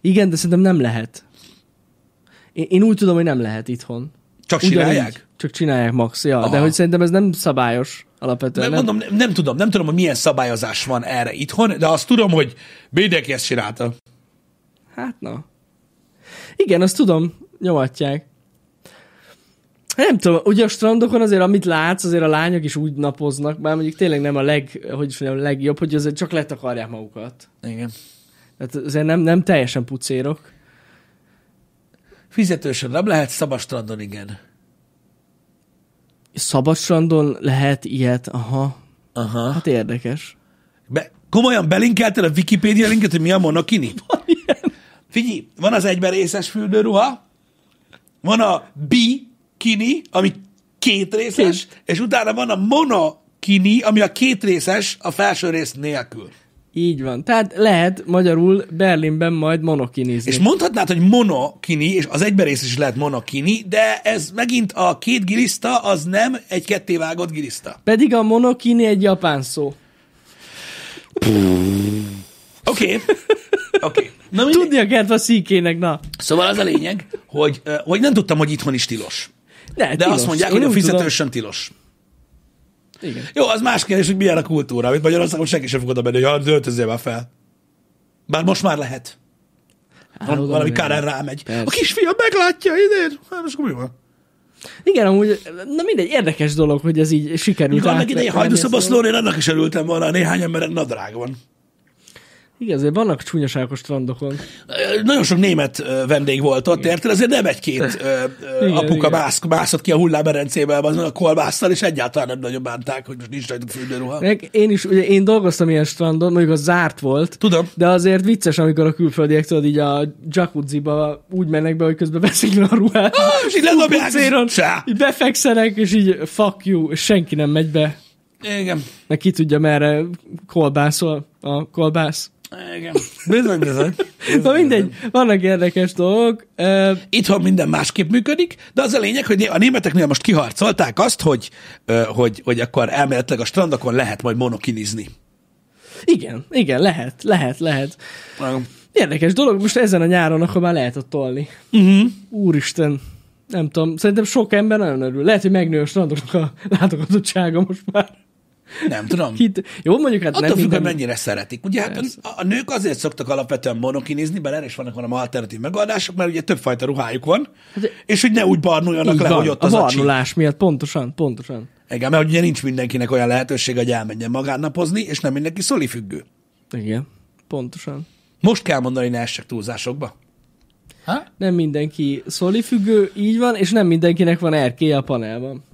Igen, de szerintem nem lehet. Én, én úgy tudom, hogy nem lehet itthon. Csak csinálják? Így, csak csinálják max, ja. De hogy szerintem ez nem szabályos alapvetően. Nem, nem? Mondom, nem, nem tudom, nem tudom, hogy milyen szabályozás van erre itthon, de azt tudom, hogy mindenki ezt csinálta. Hát na. Igen, azt tudom, nyomatják. Nem tudom, ugye a strandokon azért, amit látsz, azért a lányok is úgy napoznak, bár mondjuk tényleg nem a leg, hogy is mondjam, legjobb, hogy azért csak letakarják magukat. Igen. Tehát azért nem, nem teljesen pucérok. Fizetősen nem lehet, szabad strandon igen. Szabad strandon lehet ilyet, aha. Aha. Hát érdekes. Be, komolyan belinkelted a Wikipedia linket, hogy mi a monokini? Van Figyelj, van az egyben részes fürdőruha, van a bi, kini, ami két részes, két. és utána van a mono kini, ami a két részes a felső rész nélkül. Így van. Tehát lehet magyarul Berlinben majd monokinizni. És mondhatnád, hogy monokini, és az egyberész is lehet monokini, de ez megint a két giliszta, az nem egy kettévágott giliszta. Pedig a monokini egy japán szó. Oké. Oké. Okay. Okay. Tudni a kert a szíkének, na. Szóval az a lényeg, hogy, hogy nem tudtam, hogy itthon is tilos. Ne, De tilos. azt mondják, hogy a sem tilos. Igen. Jó, az más kérdés, hogy milyen a kultúra, amit Magyarországon senki sem fogod oda hogy az ah, öltözzél már fel. Bár most már lehet. Há, valami Karen rámegy. Persze. A kisfiam meglátja idén. Hát, most akkor mi van? Igen, amúgy, na mindegy, érdekes dolog, hogy ez így sikerült. Mikor annak idején hajdúszoboszlón, én annak is elültem, volna, néhány emberen nadrág van. Igen, azért vannak csúnyaságos strandokon. Nagyon sok német vendég volt ott, érted? Azért nem egy-két igen, apuka igen. Mász, mászott ki a hullámerencével azon a kolbásztal, és egyáltalán nem nagyon bánták, hogy most nincs rajta fürdőruha. Én is, ugye én dolgoztam ilyen strandon, mondjuk az zárt volt. Tudom. De azért vicces, amikor a külföldiek tudod így a jacuzziba úgy mennek be, hogy közben veszik le a ruhát. Ah, és így ledobják. Így befekszenek, és így fuck you, senki nem megy be. Igen. Meg ki tudja, merre kolbászol a kolbász. Igen. Bizony, bizony. Na mindegy, vannak érdekes dolgok. Itthon minden másképp működik, de az a lényeg, hogy a németeknél most kiharcolták azt, hogy, hogy, hogy akkor elméletileg a strandokon lehet majd monokinizni. Igen, igen, lehet, lehet, lehet. Érdekes dolog, most ezen a nyáron akkor már lehet ott tolni. Uh-huh. Úristen, nem tudom, szerintem sok ember nagyon örül. Lehet, hogy megnő a strandoknak a látogatottsága most már. Nem tudom. Hit, jó, mondjuk hát Attól nem függ, minden... hogy mennyire szeretik. Ugye hát a, a, nők azért szoktak alapvetően monokinizni, bár erre is vannak valami alternatív megoldások, mert ugye többfajta ruhájuk van, hát, és hogy ne úgy barnuljanak le, van, hogy ott a az barnulás a miatt, pontosan, pontosan. Igen, mert ugye nincs mindenkinek olyan lehetőség, hogy elmenjen magánnapozni, és nem mindenki szolifüggő. Igen, pontosan. Most kell mondani, ne essek túlzásokba. Ha? Nem mindenki szolifüggő, így van, és nem mindenkinek van erkély a panelban.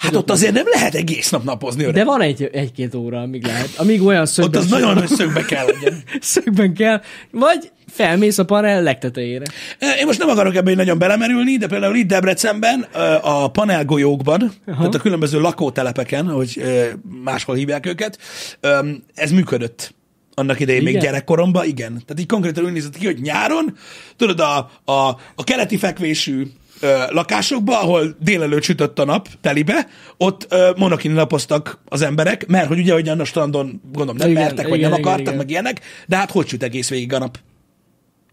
Hát ott azért nem lehet egész nap napozni. Öreg. De van egy, egy-két óra, amíg lehet. Amíg olyan szögben... Ott az nagyon nagy szögben kell legyen. szögben kell. Vagy felmész a panel legtetejére. Én most nem akarok ebben nagyon belemerülni, de például itt Debrecenben a panelgolyókban, Aha. tehát a különböző lakótelepeken, hogy máshol hívják őket, ez működött annak idején igen? még gyerekkoromban, igen. Tehát így konkrétan úgy nézett ki, hogy nyáron, tudod, a, a, a keleti fekvésű ö, lakásokba, ahol délelőtt sütött a nap telibe, ott monokin napoztak az emberek, mert hogy ugye, hogy a strandon gondolom nem igen, mertek, igen, vagy igen, nem akartak, igen, meg ilyenek, de hát hogy süt egész végig a nap?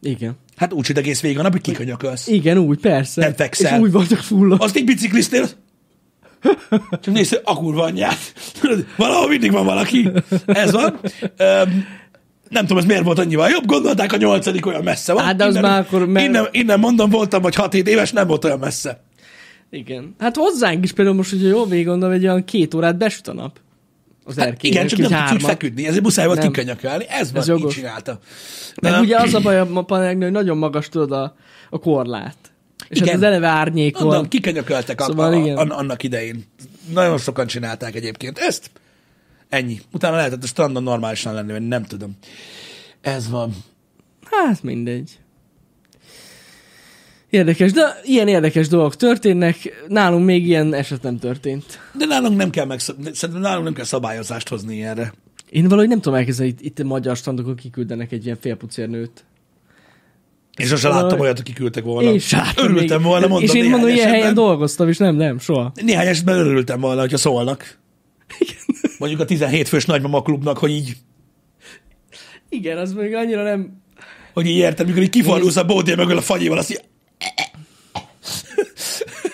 Igen. Hát úgy süt egész végig a nap, hogy kikönyökölsz. Igen, úgy, persze. Nem fekszel. És úgy vagyok fullak. Azt így biciklisztél, csak nézd, a kurva anyját. Valahol mindig van valaki. Ez van. Öm, nem tudom, ez miért volt annyival jobb, gondolták a nyolcadik olyan messze van. Hát de az innen, már akkor... Mert... Innen, innen mondom, voltam vagy 6-7 éves, nem volt olyan messze. Igen. Hát hozzánk is például most, hogyha jól végig gondolom, egy olyan két órát besüt a nap. Az hát erkény, igen, csak nem tudsz feküdni, ezért muszáj volt kikanyakálni, ez, ez van, így csinálta. De Meg ugye az a baj a hogy nagyon magas tudod a, a korlát. És hát igen. hát az eleve árnyék Mondom, volt. szóval a, a, a, annak idején. Nagyon sokan csinálták egyébként ezt. Ennyi. Utána lehetett a strandon normálisan lenni, vagy nem tudom. Ez van. Hát mindegy. Érdekes, de ilyen érdekes dolgok történnek, nálunk még ilyen eset nem történt. De nálunk nem kell, megszab- nálunk nem kell szabályozást hozni erre. Én valahogy nem tudom elképzelni, itt, itt a magyar standokon kiküldenek egy ilyen félpucérnőt. És sose szóval- láttam olyat, aki küldtek volna. Én láttam örültem még... volna, mondom, És én mondom, ilyen helyen dolgoztam, és nem, nem, soha. Néhány esetben örültem volna, hogyha szólnak. Igen mondjuk a 17 fős nagymama klubnak, hogy így... Igen, az még annyira nem... Hogy így érted, mikor így kifordulsz a bódé mögül a fagyival, azt így...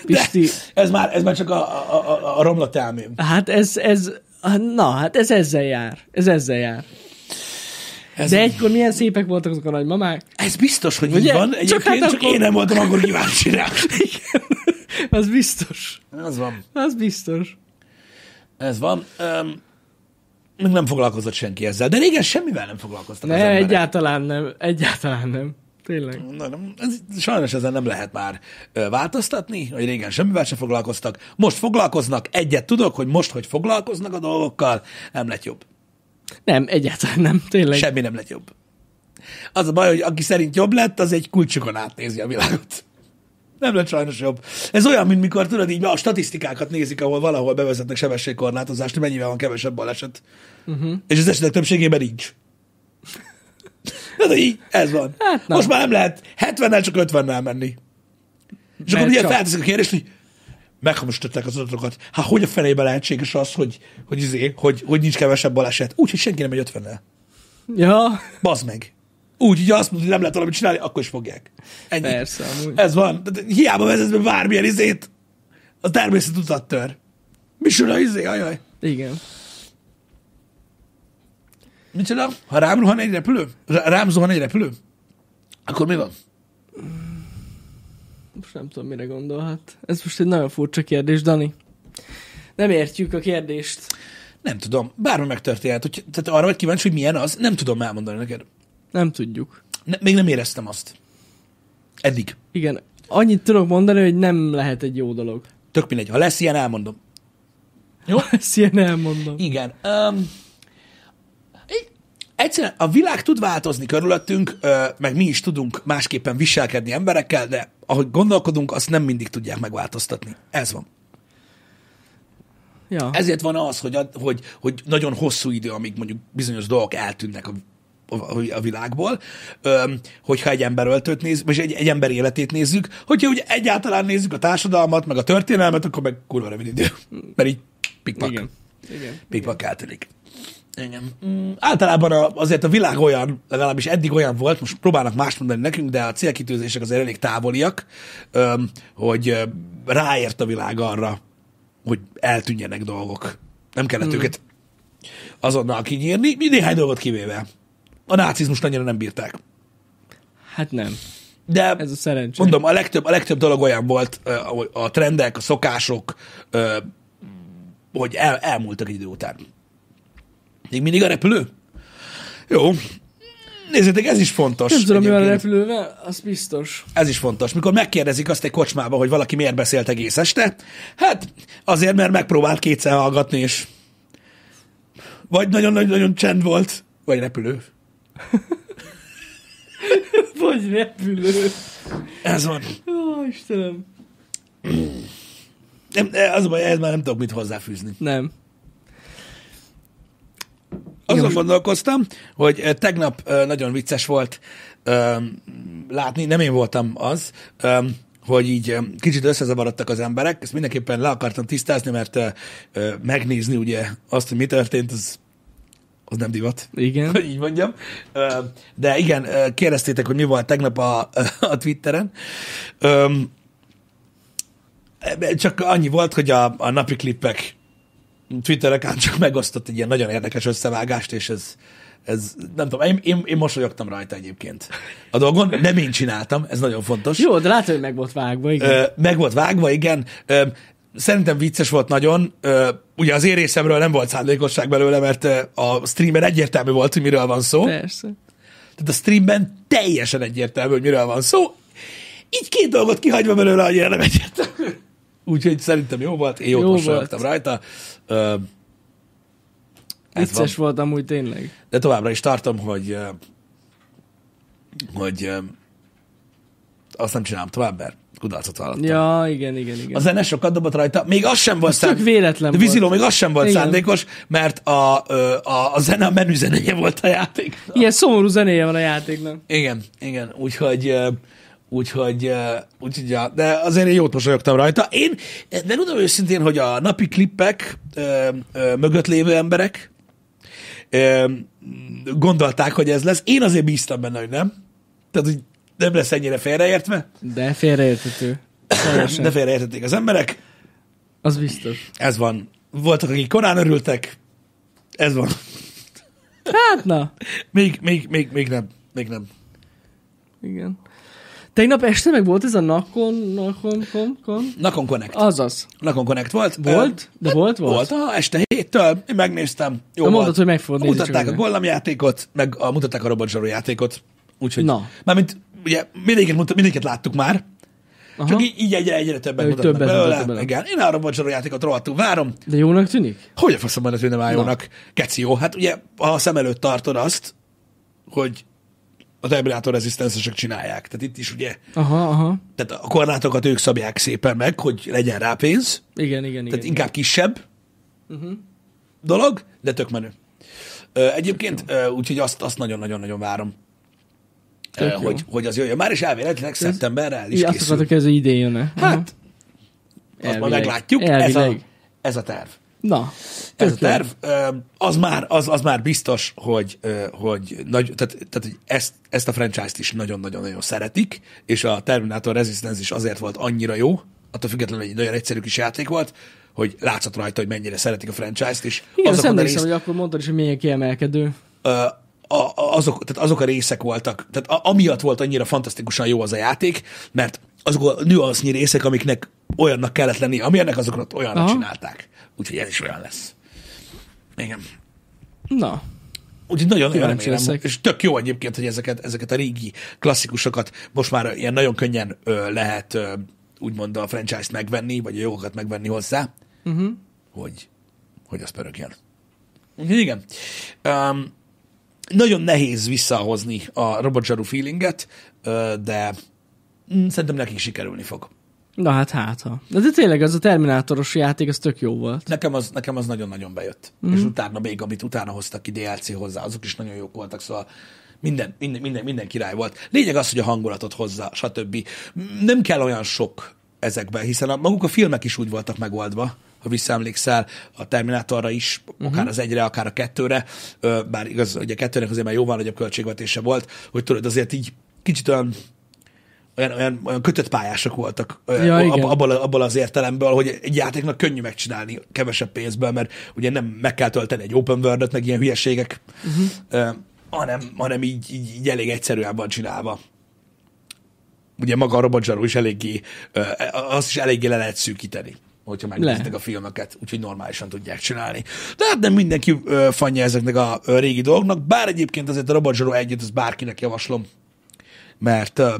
Pisti... ez már, ez már csak a, a, a, a romlott elmém. Hát ez, ez, na, hát ez ezzel jár. Ez ezzel jár. Ez De egykor milyen szépek voltak azok a nagymamák. Ez biztos, hogy Ugye? így van. Egyébként csak, hát csak akkor... én nem voltam akkor kíváncsi rá. Igen. Az biztos. Az van. Az biztos. Ez van. Um, még nem foglalkozott senki ezzel, de régen semmivel nem foglalkoztak ne, az emberek. egyáltalán nem, egyáltalán nem. Tényleg. Na, nem, ez, sajnos ezen nem lehet már ö, változtatni, hogy régen semmivel sem foglalkoztak. Most foglalkoznak, egyet tudok, hogy most, hogy foglalkoznak a dolgokkal, nem lett jobb. Nem, egyáltalán nem, tényleg. Semmi nem lett jobb. Az a baj, hogy aki szerint jobb lett, az egy kulcsukon átnézi a világot. Nem lett sajnos jobb. Ez olyan, mint mikor tudod, így a statisztikákat nézik, ahol valahol bevezetnek sebességkorlátozást, hogy mennyivel van kevesebb baleset. Uh-huh. És az esetek többségében nincs. de így, ez van. Hát Most már nem lehet 70-nel, csak 50-nel menni. És Mert akkor ugye csak... felteszik a kérdést, hogy meghamisították az adatokat. Hát hogy a fenébe lehetséges az, hogy, hogy, izé, hogy, hogy nincs kevesebb baleset? Úgyhogy senki nem megy 50-nel. Ja. Bazd meg úgy, hogy azt mondod, hogy nem lehet valamit csinálni, akkor is fogják. Ennyi. Persze, amúgy. Ez van. De hiába vezetsz be bármilyen izét, a természet utat tör. Micsoda izé, ajaj. Igen. Micsoda? Ha rám ruhan egy repülő? Rám zuhan egy repülő? Akkor mi van? Most nem tudom, mire gondolhat. Ez most egy nagyon furcsa kérdés, Dani. Nem értjük a kérdést. Nem tudom. Bármi megtörténhet. Hogy, tehát arra vagy kíváncsi, hogy milyen az, nem tudom elmondani neked. Nem tudjuk. Ne, még nem éreztem azt. Eddig. Igen. Annyit tudok mondani, hogy nem lehet egy jó dolog. Tök mindegy. Ha lesz ilyen, elmondom. Jó? Ha lesz ilyen, elmondom. Igen. Um, egyszerűen a világ tud változni körülöttünk, meg mi is tudunk másképpen viselkedni emberekkel, de ahogy gondolkodunk, azt nem mindig tudják megváltoztatni. Ez van. Ja. Ezért van az, hogy, hogy, hogy nagyon hosszú idő, amíg mondjuk bizonyos dolgok eltűnnek a a világból, hogyha egy öltőt néz, vagy egy, egy ember életét nézzük, hogyha ugye egyáltalán nézzük a társadalmat, meg a történelmet, akkor meg kurva rövid idő, mert így pikpak. Igen. Igen. Pikpak Igen. eltűnik. Igen. Mm, általában a, azért a világ olyan, legalábbis eddig olyan volt, most próbálnak más mondani nekünk, de a célkitűzések azért elég távoliak, hogy ráért a világ arra, hogy eltűnjenek dolgok. Nem kellett hmm. őket azonnal kinyírni, néhány dolgot kivéve a nácizmus annyira nem bírták. Hát nem. De ez a szerencsé. Mondom, a legtöbb, a legtöbb dolog olyan volt, a, a trendek, a szokások, hogy el, elmúltak egy idő után. Még mindig a repülő? Jó. Nézzétek, ez is fontos. Nem tudom, mi a repülővel, az biztos. Ez is fontos. Mikor megkérdezik azt egy kocsmába, hogy valaki miért beszélt egész este, hát azért, mert megpróbált kétszer hallgatni, és vagy nagyon-nagyon csend volt, vagy repülő. Vagy repülő. Ez van. Ó, Istenem. Nem, az a baj, ez már nem tudok mit hozzáfűzni. Nem. Azon Jó, gondolkoztam, hogy eh, tegnap eh, nagyon vicces volt eh, látni, nem én voltam az, hogy így kicsit összezavarodtak az emberek, ezt mindenképpen le akartam tisztázni, mert megnézni ugye azt, hogy mi történt, az az nem divat. Igen. Hogy így mondjam. De igen, kérdeztétek, hogy mi volt tegnap a, a Twitteren. E, csak annyi volt, hogy a, a napi klippek Twitter csak megosztott egy ilyen nagyon érdekes összevágást, és ez, ez nem tudom, én, én, én mosolyogtam rajta egyébként a dolgon, nem én csináltam, ez nagyon fontos. Jó, de látod, hogy meg volt vágva, igen. Ö, meg volt vágva, igen. Ö, szerintem vicces volt nagyon. Ugye az én részemről nem volt szándékosság belőle, mert a streamen egyértelmű volt, hogy miről van szó. Persze. Tehát a streamben teljesen egyértelmű, hogy miről van szó. Így két dolgot kihagyva belőle, hogy nem egyértelmű. Úgyhogy szerintem jó volt, én jót jó volt. rajta. Ö, Vicces volt amúgy tényleg. De továbbra is tartom, hogy hogy azt nem csinálom tovább, mert kudarcot vallottam. Ja, igen, igen, igen. A zene sokat dobott rajta, még az sem volt szándékos. véletlen De Viziló, még az sem volt igen. szándékos, mert a, a, a zene a menü zenéje volt a játék. Ilyen szomorú zenéje van a játéknak. Igen, igen, úgyhogy... Úgyhogy, úgyhogy de azért én jót mosolyogtam rajta. Én megmondom őszintén, hogy a napi klippek ö, ö, mögött lévő emberek ö, gondolták, hogy ez lesz. Én azért bíztam benne, hogy nem. Tehát, hogy nem lesz ennyire félreértve. De félreértető. De félreértették az emberek. Az biztos. Ez van. Voltak, akik korán örültek. Ez van. Hát na. Még, még, még, még nem. Még nem. Igen. Tegnap este meg volt ez a Nakon, Nakon, Kon, Kon? Nakon Connect. Azaz. Nakon Connect volt. Volt? De hát, volt, volt? Volt, ha este héttől, én megnéztem. Jó mondod, volt. hogy meg fogod Mutatták a játékot meg a, mutatták a robotzsaró játékot. Úgyhogy, Na. mármint ugye mindenkit, mondta, mindenkit láttuk már, Aha. Csak így, így egyre, egyre többet mutatnak többet belőle. Mutat igen. Én arra bocsoló játékot rohadtul várom. De jónak tűnik? Hogy a faszomban ez nem áll jónak? Keci jó. Hát ugye, ha a szem előtt tartod azt, hogy a Terminator rezisztensesek csinálják. Tehát itt is ugye, aha, aha. tehát a korlátokat ők szabják szépen meg, hogy legyen rá pénz. Igen, igen, igen. Tehát igen, inkább igen. kisebb uh-huh. dolog, de tök menő. Egyébként, úgyhogy azt, azt nagyon-nagyon-nagyon várom. Tök eh, hogy, jó. hogy az jöjjön. Már is elméletileg szeptemberre el is készül. Azt hogy ez idén jön-e. Hát, azt majd meglátjuk. Ez a, ez a terv. Na, ez a terv. Az már, az, az már biztos, hogy, hogy nagy, tehát, tehát hogy ezt, ezt a franchise-t is nagyon-nagyon-nagyon szeretik, és a Terminator Resistance is azért volt annyira jó, attól függetlenül egy nagyon egyszerű kis játék volt, hogy látszott rajta, hogy mennyire szeretik a franchise-t, is. Igen, azt emlékszem, hogy akkor mondtad is, hogy milyen kiemelkedő a, azok, tehát azok a részek voltak, tehát a, amiatt volt annyira fantasztikusan jó az a játék, mert azok a nüansznyi részek, amiknek olyannak kellett lenni, amilyennek azokat olyannak Aha. csinálták. Úgyhogy ez is olyan lesz. Igen. Na. Úgyhogy nagyon, nagyon remélem, leszek. és tök jó egyébként, hogy ezeket, ezeket a régi klasszikusokat most már ilyen nagyon könnyen ö, lehet ö, úgymond a franchise-t megvenni, vagy a jogokat megvenni hozzá, uh-huh. hogy, hogy az pörögjön. Igen. Um, nagyon nehéz visszahozni a robotzsarú feelinget, de mm, szerintem nekik sikerülni fog. Na hát hát ha. De, de tényleg az a Terminátoros játék, az tök jó volt. Nekem az, nekem az nagyon-nagyon bejött. Mm-hmm. És utána még, amit utána hoztak ki DLC hozzá, azok is nagyon jók voltak, szóval minden, minden, minden, minden király volt. Lényeg az, hogy a hangulatot hozza, stb. Nem kell olyan sok ezekben, hiszen a, maguk a filmek is úgy voltak megoldva, ha visszaemlékszel, a Terminátorra is, uh-huh. akár az egyre, akár a kettőre, bár igaz, hogy a kettőnek azért már jóval nagyobb költségvetése volt, hogy tudod, azért így kicsit olyan olyan, olyan, olyan kötött pályások voltak ja, ab, abból, abból az értelemből, hogy egy játéknak könnyű megcsinálni kevesebb pénzből, mert ugye nem meg kell tölteni egy open world meg ilyen hülyeségek, uh-huh. uh, hanem, hanem így, így, így elég egyszerűen van csinálva. Ugye maga a robotzsarú is eléggé, uh, azt is eléggé le lehet szűkíteni hogyha megnéztek a filmeket, úgyhogy normálisan tudják csinálni. De hát nem mindenki ö, fanja ezeknek a ö, régi dolgoknak, bár egyébként azért a Robot Zsaró együtt, az bárkinek javaslom, mert ö,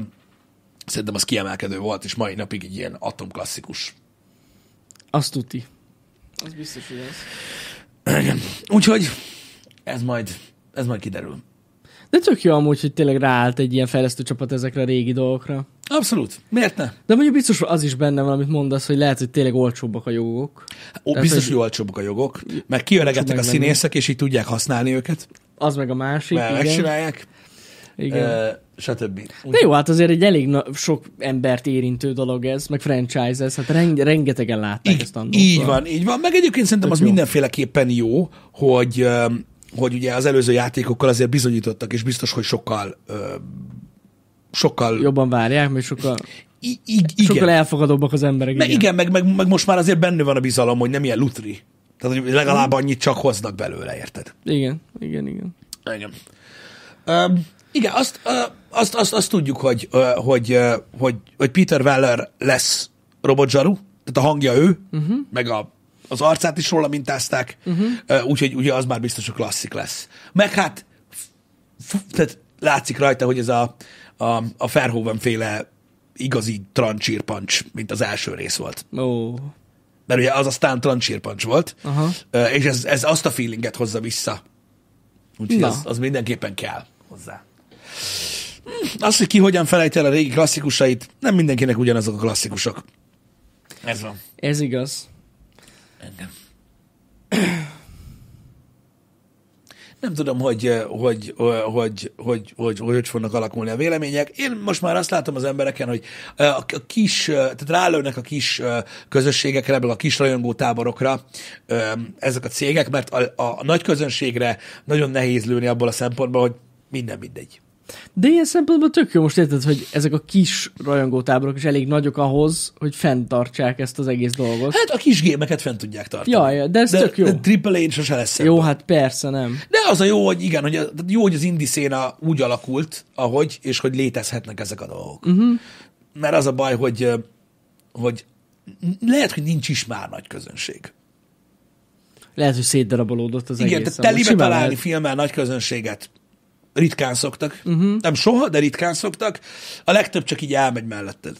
szerintem az kiemelkedő volt, és mai napig egy ilyen atomklasszikus. Azt tudti. Az biztos, hogy az. Igen. Úgyhogy ez majd, ez majd kiderül. De tök jó amúgy, hogy tényleg ráállt egy ilyen fejlesztő csapat ezekre a régi dolgokra. Abszolút. Miért ne? De mondjuk biztos az is benne van, amit mondasz, hogy lehet, hogy tényleg olcsóbbak a jogok. Ó, Tehát, biztos, hogy... olcsóbbak a jogok, mert kiöregetnek a színészek, és így tudják használni őket. Az meg a másik, mert igen. Megcsinálják. Igen. Uh, stb. De jó, hát azért egy elég na- sok embert érintő dolog ez, meg franchise ez, hát reng- rengetegen látták így, ezt annak. Így van, így van. Meg egyébként szerintem Tök az jó. mindenféleképpen jó, hogy hogy ugye az előző játékokkal azért bizonyítottak, és biztos, hogy sokkal ö, sokkal... Jobban várják, mert sokkal... I- i- igen. Sokkal elfogadóbbak az emberek. Meg, igen, igen meg, meg, meg, most már azért benne van a bizalom, hogy nem ilyen lutri. Tehát, hogy legalább mhm. annyit csak hoznak belőle, érted? Igen, igen, igen. Igen. Um, igen, azt, uh, azt, azt, azt, tudjuk, hogy, uh, hogy, uh, hogy, hogy Peter Weller lesz robotzsaru, tehát a hangja ő, uh-huh. meg a az arcát is róla mintázták, uh-huh. úgyhogy ugye az már biztos, hogy klasszik lesz. Meg hát f- tehát látszik rajta, hogy ez a, a, a Verhoeven féle igazi trancsírpancs, mint az első rész volt. Ó. Oh. Mert ugye az aztán trancsírpancs volt, Uh-huh. és ez, ez azt a feelinget hozza vissza. Úgyhogy az, az mindenképpen kell hozzá. Hm, azt, hogy ki hogyan felejt el a régi klasszikusait, nem mindenkinek ugyanazok a klasszikusok. Ez van. Ez igaz engem. Nem tudom, hogy eh, hogy, eh, hogy, hogy, hogy, hogy, hogy fognak alakulni a vélemények. Én most már azt látom az embereken, hogy eh, a kis, tehát rálőnek a kis közösségekre, ebből a kis rajongó táborokra ezek a cégek, mert a, a nagy közönségre nagyon nehéz lőni abból a szempontból, hogy minden mindegy. De ilyen szempontból tök jó most érted, hogy ezek a kis rajongótáborok is elég nagyok ahhoz, hogy fenntartsák ezt az egész dolgot. Hát a kis gémeket fent tudják tartani. Ja, ja de ez de, tök jó. De a N sose lesz Jó, hát persze nem. De az a jó, hogy igen, hogy, a, jó, hogy az indie széna úgy alakult, ahogy, és hogy létezhetnek ezek a dolgok. Uh-huh. Mert az a baj, hogy, hogy lehet, hogy nincs is már nagy közönség. Lehet, hogy szétdarabolódott az Igen, egész. Igen, tehát telibe találni filmmel nagy közönséget ritkán szoktak. Uh-huh. Nem soha, de ritkán szoktak. A legtöbb csak így elmegy melletted.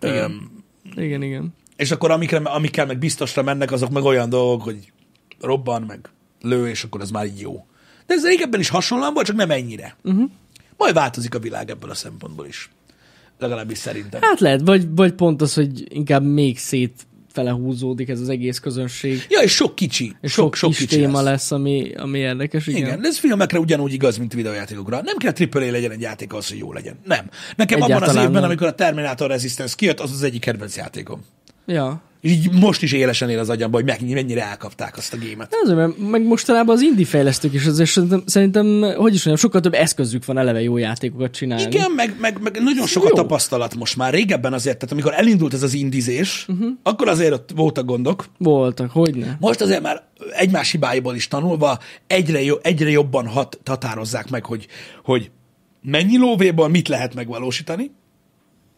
Igen, um, igen. igen. És akkor amikre, amikkel meg biztosra mennek, azok meg olyan dolgok, hogy robban, meg lő, és akkor az már így jó. De ez régebben is hasonlóan volt, csak nem ennyire. Uh-huh. Majd változik a világ ebből a szempontból is. Legalábbis szerintem. Hát lehet, vagy, vagy pont az, hogy inkább még szét fele húzódik ez az egész közönség. Ja, és sok kicsi. És sok, sok kis kicsi téma lesz. lesz, ami, ami érdekes. Igen. igen, ez filmekre ugyanúgy igaz, mint videójátékokra. Nem kell triple legyen egy játék az, hogy jó legyen. Nem. Nekem Egyáltalán abban az évben, nem. amikor a Terminator Resistance kijött, az az egyik kedvenc játékom. Ja. És így most is élesen él az agyamban, hogy meg, mennyire elkapták azt a gémet. Ez, mert meg mostanában az indie fejlesztők is, és szerintem, szerintem, hogy is mondjam, sokkal több eszközük van eleve jó játékokat csinálni. Igen, meg, meg, meg nagyon sok a tapasztalat most már. Régebben azért, tehát amikor elindult ez az indizés, uh-huh. akkor azért ott voltak gondok. Voltak, Hogy ne. Most azért már egymás hibáiból is tanulva egyre, jó, egyre jobban hat, határozzák meg, hogy, hogy mennyi lóvéból mit lehet megvalósítani,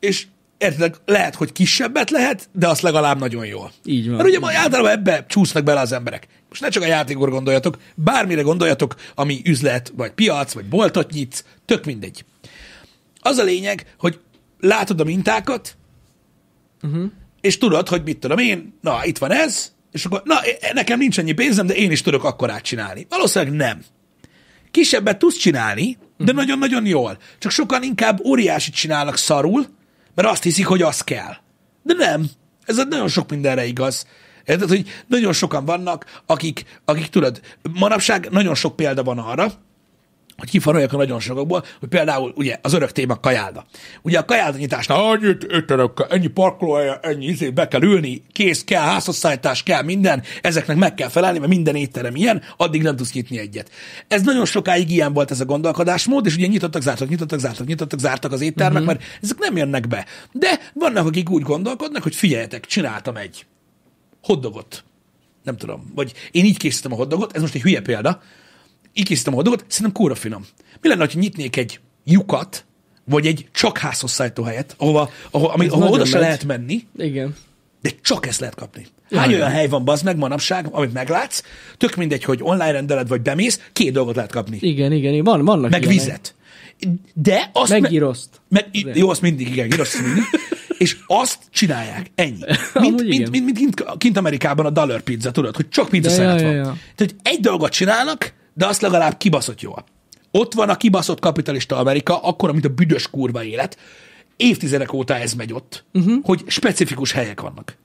és érted, lehet, hogy kisebbet lehet, de az legalább nagyon jól. Így van. Mert ugye ma általában ebbe csúsznak bele az emberek. Most ne csak a játékor gondoljatok, bármire gondoljatok, ami üzlet, vagy piac, vagy boltot nyitsz, tök mindegy. Az a lényeg, hogy látod a mintákat, uh-huh. és tudod, hogy mit tudom én, na, itt van ez, és akkor, na, e, e, nekem nincs ennyi pénzem, de én is tudok akkorát csinálni. Valószínűleg nem. Kisebbet tudsz csinálni, de uh-huh. nagyon-nagyon jól. Csak sokan inkább óriásit csinálnak szarul, mert azt hiszik, hogy az kell. De nem. Ez nagyon sok mindenre igaz. Érted, hogy nagyon sokan vannak, akik, akik tudod, manapság nagyon sok példa van arra, hogy kifaroljak a nagyon sokakból, hogy például ugye az örök téma kajálda. Ugye a kajálda nyitásnál öt ennyi parkolója, ennyi izé, be kell ülni, kész kell, házhozszállítás kell, minden, ezeknek meg kell felelni, mert minden étterem ilyen, addig nem tudsz nyitni egyet. Ez nagyon sokáig ilyen volt ez a gondolkodásmód, és ugye nyitottak, zártak, nyitottak, zártak, nyitottak, zártak az éttermek, uh-huh. mert ezek nem jönnek be. De vannak, akik úgy gondolkodnak, hogy figyeljetek, csináltam egy hoddogot. Nem tudom. Vagy én így készítem a hoddogot, ez most egy hülye példa, ikisztem a dolgot, szerintem kóra finom. Mi lenne, ha nyitnék egy lyukat, vagy egy csak házhoz szállító helyet, ahova, ahova, ami, ahova oda se lehet menni, Igen. de csak ezt lehet kapni. Hány olyan hely van, bazd meg manapság, amit meglátsz, tök mindegy, hogy online rendeled, vagy bemész, két dolgot lehet kapni. Igen, igen, igen. Van, vannak Meg ilyenek. vizet. De azt... Meg me- Meg, jó, azt mindig, igen, giroszt mindig. és azt csinálják. Ennyi. Mint, mint, mint, mint, mint kint Amerikában a dollar pizza, tudod, hogy csak pizza szeret ja, van. Ja, ja. Tehát, hogy egy dolgot csinálnak, de azt legalább kibaszott jól. Ott van a kibaszott kapitalista Amerika, akkor, mint a büdös kurva élet. Évtizedek óta ez megy ott, uh-huh. hogy specifikus helyek vannak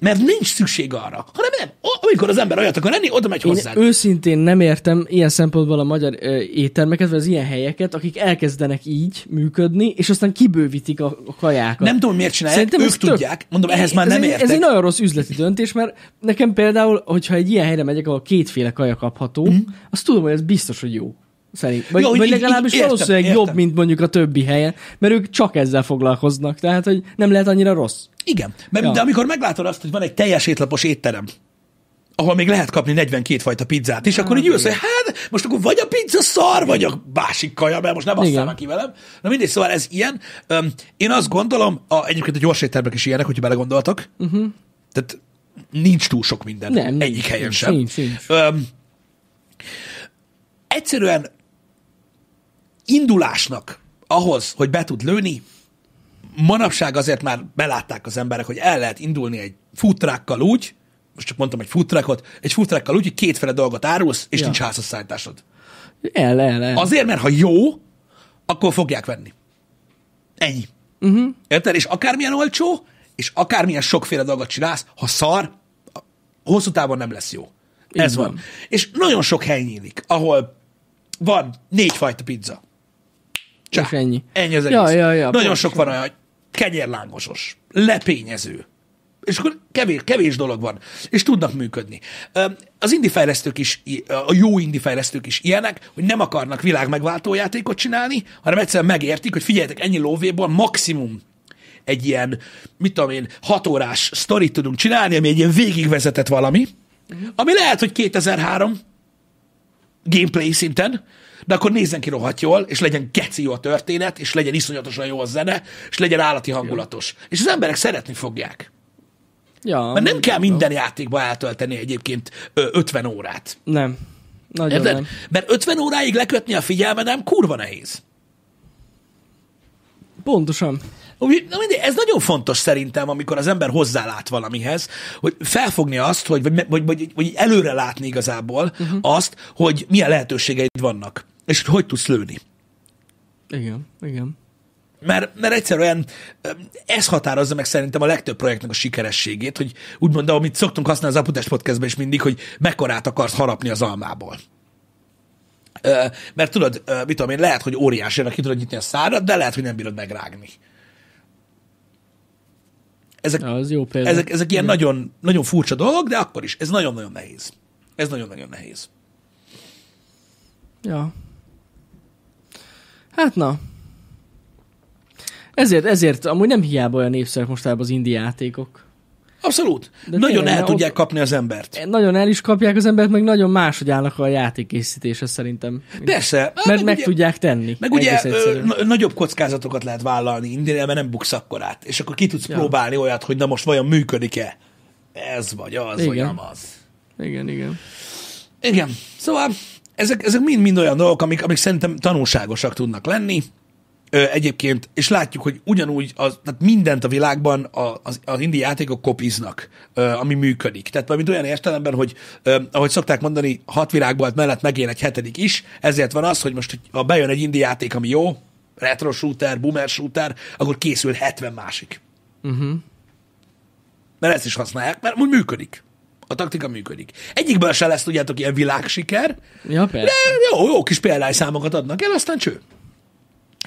mert nincs szükség arra, hanem nem. Amikor az ember olyat akar enni, oda megy hozzá. őszintén nem értem ilyen szempontból a magyar ö, éttermeket, vagy az ilyen helyeket, akik elkezdenek így működni, és aztán kibővítik a, a kajákat. Nem tudom, miért csinálják, Szerintem ők tudják, tök... mondom, ehhez már ez nem értek. Ez egy nagyon rossz üzleti döntés, mert nekem például, hogyha egy ilyen helyre megyek, ahol kétféle kaja kapható, mm. azt tudom, hogy ez biztos, hogy jó. Szerint. Vagy, Jó, vagy így, legalábbis így, értem, valószínűleg értem. jobb, mint mondjuk a többi helyen, mert ők csak ezzel foglalkoznak, tehát hogy nem lehet annyira rossz. Igen, mert ja. de amikor meglátod azt, hogy van egy teljes étlapos étterem, ahol még lehet kapni 42 fajta pizzát is, hát, akkor így ülsz, hogy hát most akkor vagy a pizza szar, vagy a másik kaja, mert most nem basszálnak ki velem. Na mindegy, szóval ez ilyen. Öm, én azt gondolom, a, egyébként a gyors éttermek is ilyenek, hogyha belegondoltak. Uh-huh. Mhm. Tehát nincs túl sok minden. Nem, Egyik helyen nincs, sem. Nincs, nincs. Öm, egyszerűen indulásnak ahhoz, hogy be tud lőni, manapság azért már belátták az emberek, hogy el lehet indulni egy futrákkal úgy, most csak mondtam egy futrákot, egy futrákkal úgy, hogy kétféle dolgot árulsz, és ja. nincs házasszállításod. El, el, el. Azért, mert ha jó, akkor fogják venni. Ennyi. Uh-huh. Érted? És akármilyen olcsó, és akármilyen sokféle dolgot csinálsz, ha szar, hosszú távon nem lesz jó. Így Ez van. van. És nagyon sok hely nyílik, ahol van négyfajta pizza. Csak ennyi. Ennyi az egész. Ja, ja, ja, Nagyon sok van olyan, hogy kegyérlángosos, lepényező. És akkor kevés, kevés dolog van, és tudnak működni. Az indi fejlesztők is, a jó indi fejlesztők is ilyenek, hogy nem akarnak világ megváltó játékot csinálni, hanem egyszerűen megértik, hogy figyeljetek, ennyi lóvéból maximum egy ilyen, mit tudom én, hatórás sztorit tudunk csinálni, ami egy ilyen végigvezetett valami, mhm. ami lehet, hogy 2003 gameplay szinten, de akkor nézzen ki rohadt jól, és legyen geci jó a történet, és legyen iszonyatosan jó a zene, és legyen állati hangulatos. Ja. És az emberek szeretni fogják. Ja, Mert nem kell minden van. játékba eltölteni egyébként 50 órát. Nem. Nagyon nem. Mert 50 óráig lekötni a figyelmedem kurva nehéz. Pontosan. Úgy, na mindegy, ez nagyon fontos szerintem, amikor az ember hozzálát valamihez, hogy felfogni azt, hogy, vagy, vagy, vagy, vagy előre látni igazából uh-huh. azt, hogy milyen lehetőségeid vannak, és hogy tudsz lőni. Igen, igen. Mert, mert egyszerűen ez határozza meg szerintem a legtöbb projektnek a sikerességét, hogy úgymond, amit szoktunk használni az Aputás Podcastben is mindig, hogy mekkorát akarsz harapni az almából. Mert tudod, mit tudom én, lehet, hogy óriási, ki tudod nyitni a szárad, de lehet, hogy nem bírod megrágni. Ezek, az jó példa. ezek, ezek ilyen Igen. nagyon, nagyon furcsa dolgok, de akkor is. Ez nagyon-nagyon nehéz. Ez nagyon-nagyon nehéz. Ja. Hát na. Ezért, ezért amúgy nem hiába olyan népszerűek mostában az indiátékok. játékok. Abszolút. De nagyon el tudják kapni az embert. Eh, nagyon el is kapják az embert, meg nagyon máshogy állnak a játékészítése szerintem. Persze. Mert hát, meg ugye, tudják tenni. Meg ugye ö, nagyobb kockázatokat lehet vállalni indire, mert nem buksz át. És akkor ki tudsz ja. próbálni olyat, hogy na most vajon működik-e ez vagy az, igen. vagy nem az. Igen, igen. Igen. Szóval ezek, ezek mind, mind olyan dolgok, amik, amik szerintem tanulságosak tudnak lenni. Ö, egyébként, és látjuk, hogy ugyanúgy az, tehát mindent a világban a, az, az indi játékok kopiznak, ö, ami működik. Tehát valamint olyan értelemben, hogy ö, ahogy szokták mondani, hat világbolt mellett megjön egy hetedik is, ezért van az, hogy most, hogy ha bejön egy indi játék, ami jó, retro shooter, boomer shooter, akkor készül 70 másik. Uh-huh. Mert ezt is használják, mert úgy működik. A taktika működik. Egyikből se lesz, tudjátok, ilyen világsiker. Ja, persze. De jó, jó kis számokat adnak el, aztán cső.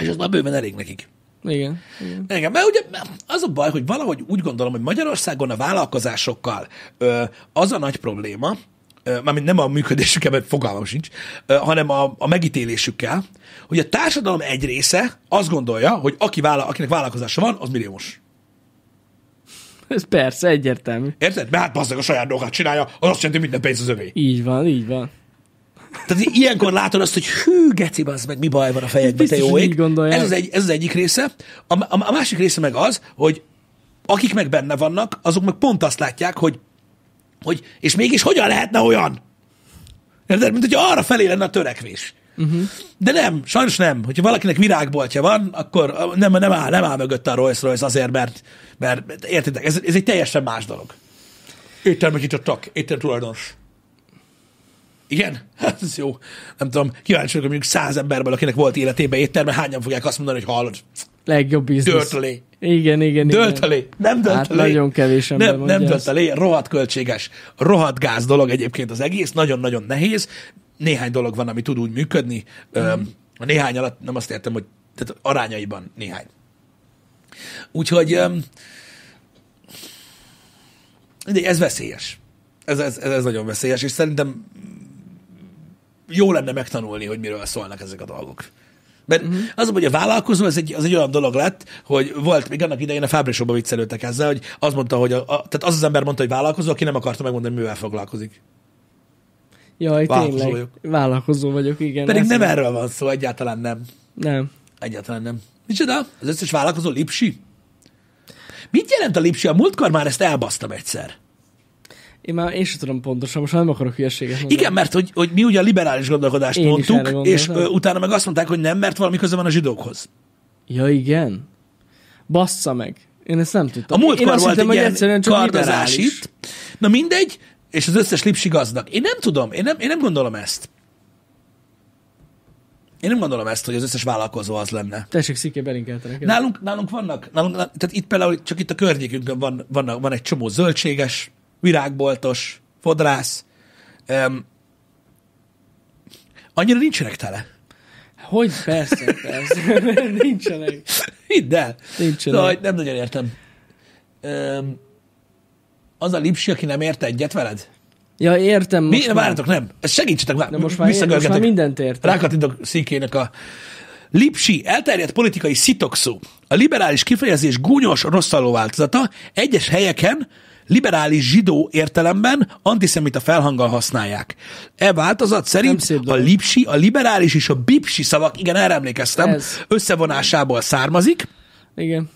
És az már bőven elég nekik. Igen. Igen, igen mert ugye az a baj, hogy valahogy úgy gondolom, hogy Magyarországon a vállalkozásokkal ö, az a nagy probléma, mármint nem a működésükkel, mert fogalmam sincs, ö, hanem a, a megítélésükkel, hogy a társadalom egy része azt gondolja, hogy aki vállal, akinek vállalkozása van, az milliómos. Ez persze, egyértelmű. Érted? Mert hát bazdmeg a saját dolgát csinálja, az azt jelenti, hogy minden pénz az övé. Így van, így van. Tehát ilyenkor látod azt, hogy hű, geci, az meg mi baj van a fejedben, te jó ég. Ez az, egy, ez az egyik része. A, a, a másik része meg az, hogy akik meg benne vannak, azok meg pont azt látják, hogy, hogy és mégis hogyan lehetne olyan? Érted? Mint hogy arra felé lenne a törekvés. Uh-huh. De nem, sajnos nem. Hogyha valakinek virágboltja van, akkor nem, nem, áll, nem áll mögött a Rolls Royce azért, mert, mert értitek, ez, ez egy teljesen más dolog. a nyitottak, étterm tulajdonos. Igen? Hát ez jó. Nem tudom, kíváncsi vagyok, mondjuk száz emberből, akinek volt életében étterme, hányan fogják azt mondani, hogy hallod? Legjobb biznisz. Dörtölé. Igen, igen, igen. igen. Nem hát döltölé. Hát nagyon kevés ember Nem, nem döltölé, rohadt költséges, rohadt gáz dolog egyébként az egész, nagyon-nagyon nehéz. Néhány dolog van, ami tud úgy működni. Mm. A néhány alatt nem azt értem, hogy tehát arányaiban néhány. Úgyhogy de ez veszélyes. Ez, ez, ez, ez nagyon veszélyes, és szerintem jó lenne megtanulni, hogy miről szólnak ezek a dolgok. Mert uh-huh. az, hogy a vállalkozó, ez egy, az egy olyan dolog lett, hogy volt, még annak idején a Fábrisóban viccelődtek ezzel, hogy az mondta, hogy a, a, tehát az az ember mondta, hogy vállalkozó, aki nem akarta megmondani, mivel foglalkozik. Jaj, vállalkozó tényleg. Vagyok. Vállalkozó vagyok, igen. Pedig nem erről van szó, egyáltalán nem. Nem. Egyáltalán nem. Micsoda? Az összes vállalkozó lipsi? Mit jelent a lipsi? A múltkor már ezt elbasztam egyszer. Én már én sem tudom pontosan, most nem akarok hülyeséget mondani. Igen, mert hogy, hogy mi ugye a liberális gondolkodást én mondtuk, és ö, utána meg azt mondták, hogy nem, mert valami köze van a zsidókhoz. Ja, igen. Bassza meg. Én ezt nem tudtam. A múltkor volt hittem, egy ilyen egyszerűen csak itt. Na mindegy, és az összes lipsi gazdag. Én nem tudom, én nem, én nem gondolom ezt. Én nem gondolom ezt, hogy az összes vállalkozó az lenne. Tessék, sziké, belinkeltenek. Nálunk, nálunk vannak, nálunk, tehát itt például csak itt a környékünkön van, van, van egy csomó zöldséges, virágboltos, fodrász, um, annyira nincsenek tele. Hogy persze, persze. nincsenek. Hidd el. Nincsenek. Na, nem nagyon értem. Um, az a lipsi, aki nem ért egyet veled? Ja, értem. Most Mi? Már... Várjatok, nem. Ezt segítsetek már. De most már, ér, most már mindent értem. Rákatintok szikének a Lipsi, elterjedt politikai szitokszó. A liberális kifejezés gúnyos, rosszalló változata. Egyes helyeken liberális zsidó értelemben antiszemita felhanggal használják. E változat szerint a lipsi, a liberális és a bipsi szavak, igen, erre emlékeztem, Ez. összevonásából származik. Igen.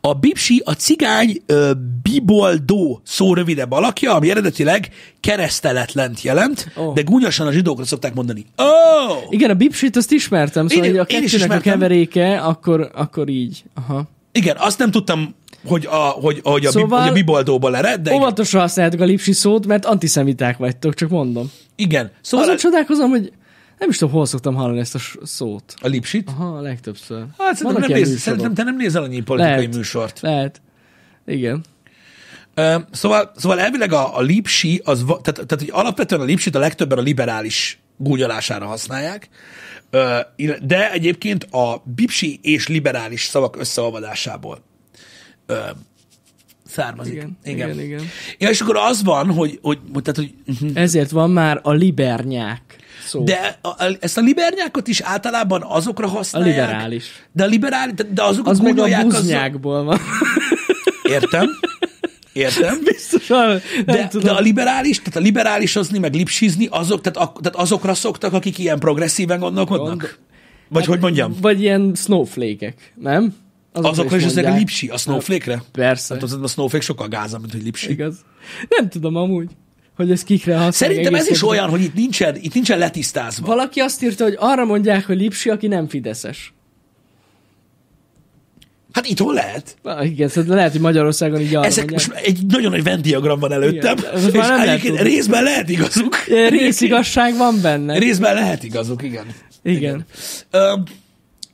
A bipsi a cigány ö, biboldó szó rövidebb alakja, ami eredetileg kereszteletlent jelent, oh. de gúnyosan a zsidókra szokták mondani. Oh! Igen, a bipsit azt ismertem, szóval én, a kettőnek a keveréke, akkor, akkor így. Aha. Igen, azt nem tudtam hogy a, hogy, hogy a, szóval, hogy a szóval biboldóba lered. De óvatosan használjátok a lipsi szót, mert antiszemiták vagytok, csak mondom. Igen. Szóval... Azon csodálkozom, hogy nem is tudom, hol szoktam hallani ezt a szót. A lipsit? Aha, a legtöbbször. Hát szerintem, nem néz, szerintem te nem nézel annyi politikai lehet, műsort. Lehet. Igen. Uh, szóval, szóval elvileg a, a lipsi, az, tehát, tehát hogy alapvetően a lipsit a legtöbben a liberális gúnyolására használják, de egyébként a bipsi és liberális szavak összeolvadásából ö, származik. Igen, igen. igen, igen. Ja, és akkor az van, hogy... hogy, tehát, hogy mhm. Ezért van már a libernyák szó. De a, a, ezt a libernyákot is általában azokra használják. A liberális. De a liberális, de azokat az gondolják... Az meg a van. Értem. Értem? Biztosan. De, de a liberális, tehát a liberálisozni, meg lipsizni, azok, tehát, a, tehát azokra szoktak, akik ilyen progresszíven gondolkodnak? Gond... Vagy hát, hogy mondjam? Vagy ilyen snowflake nem? Azok Azokra is ezek a lipsi, a hát, snowflake-re? Persze. Hát az a snowflake sokkal gázabb, mint hogy lipsi. Igaz. Nem tudom amúgy hogy ez kikre használ. Szerintem ez is olyan, hogy itt nincsen, itt nincsen letisztázva. Valaki azt írta, hogy arra mondják, hogy Lipsi, aki nem Fideszes. Hát itt hol lehet? Na, igen, szóval lehet, hogy Magyarországon így arra Ezek most egy nagyon nagy vendiagram van előttem, igen, és már nem lehet részben lehet igazuk. igazság van benne. Részben lehet igazuk, igen. Igen. Igen, ö,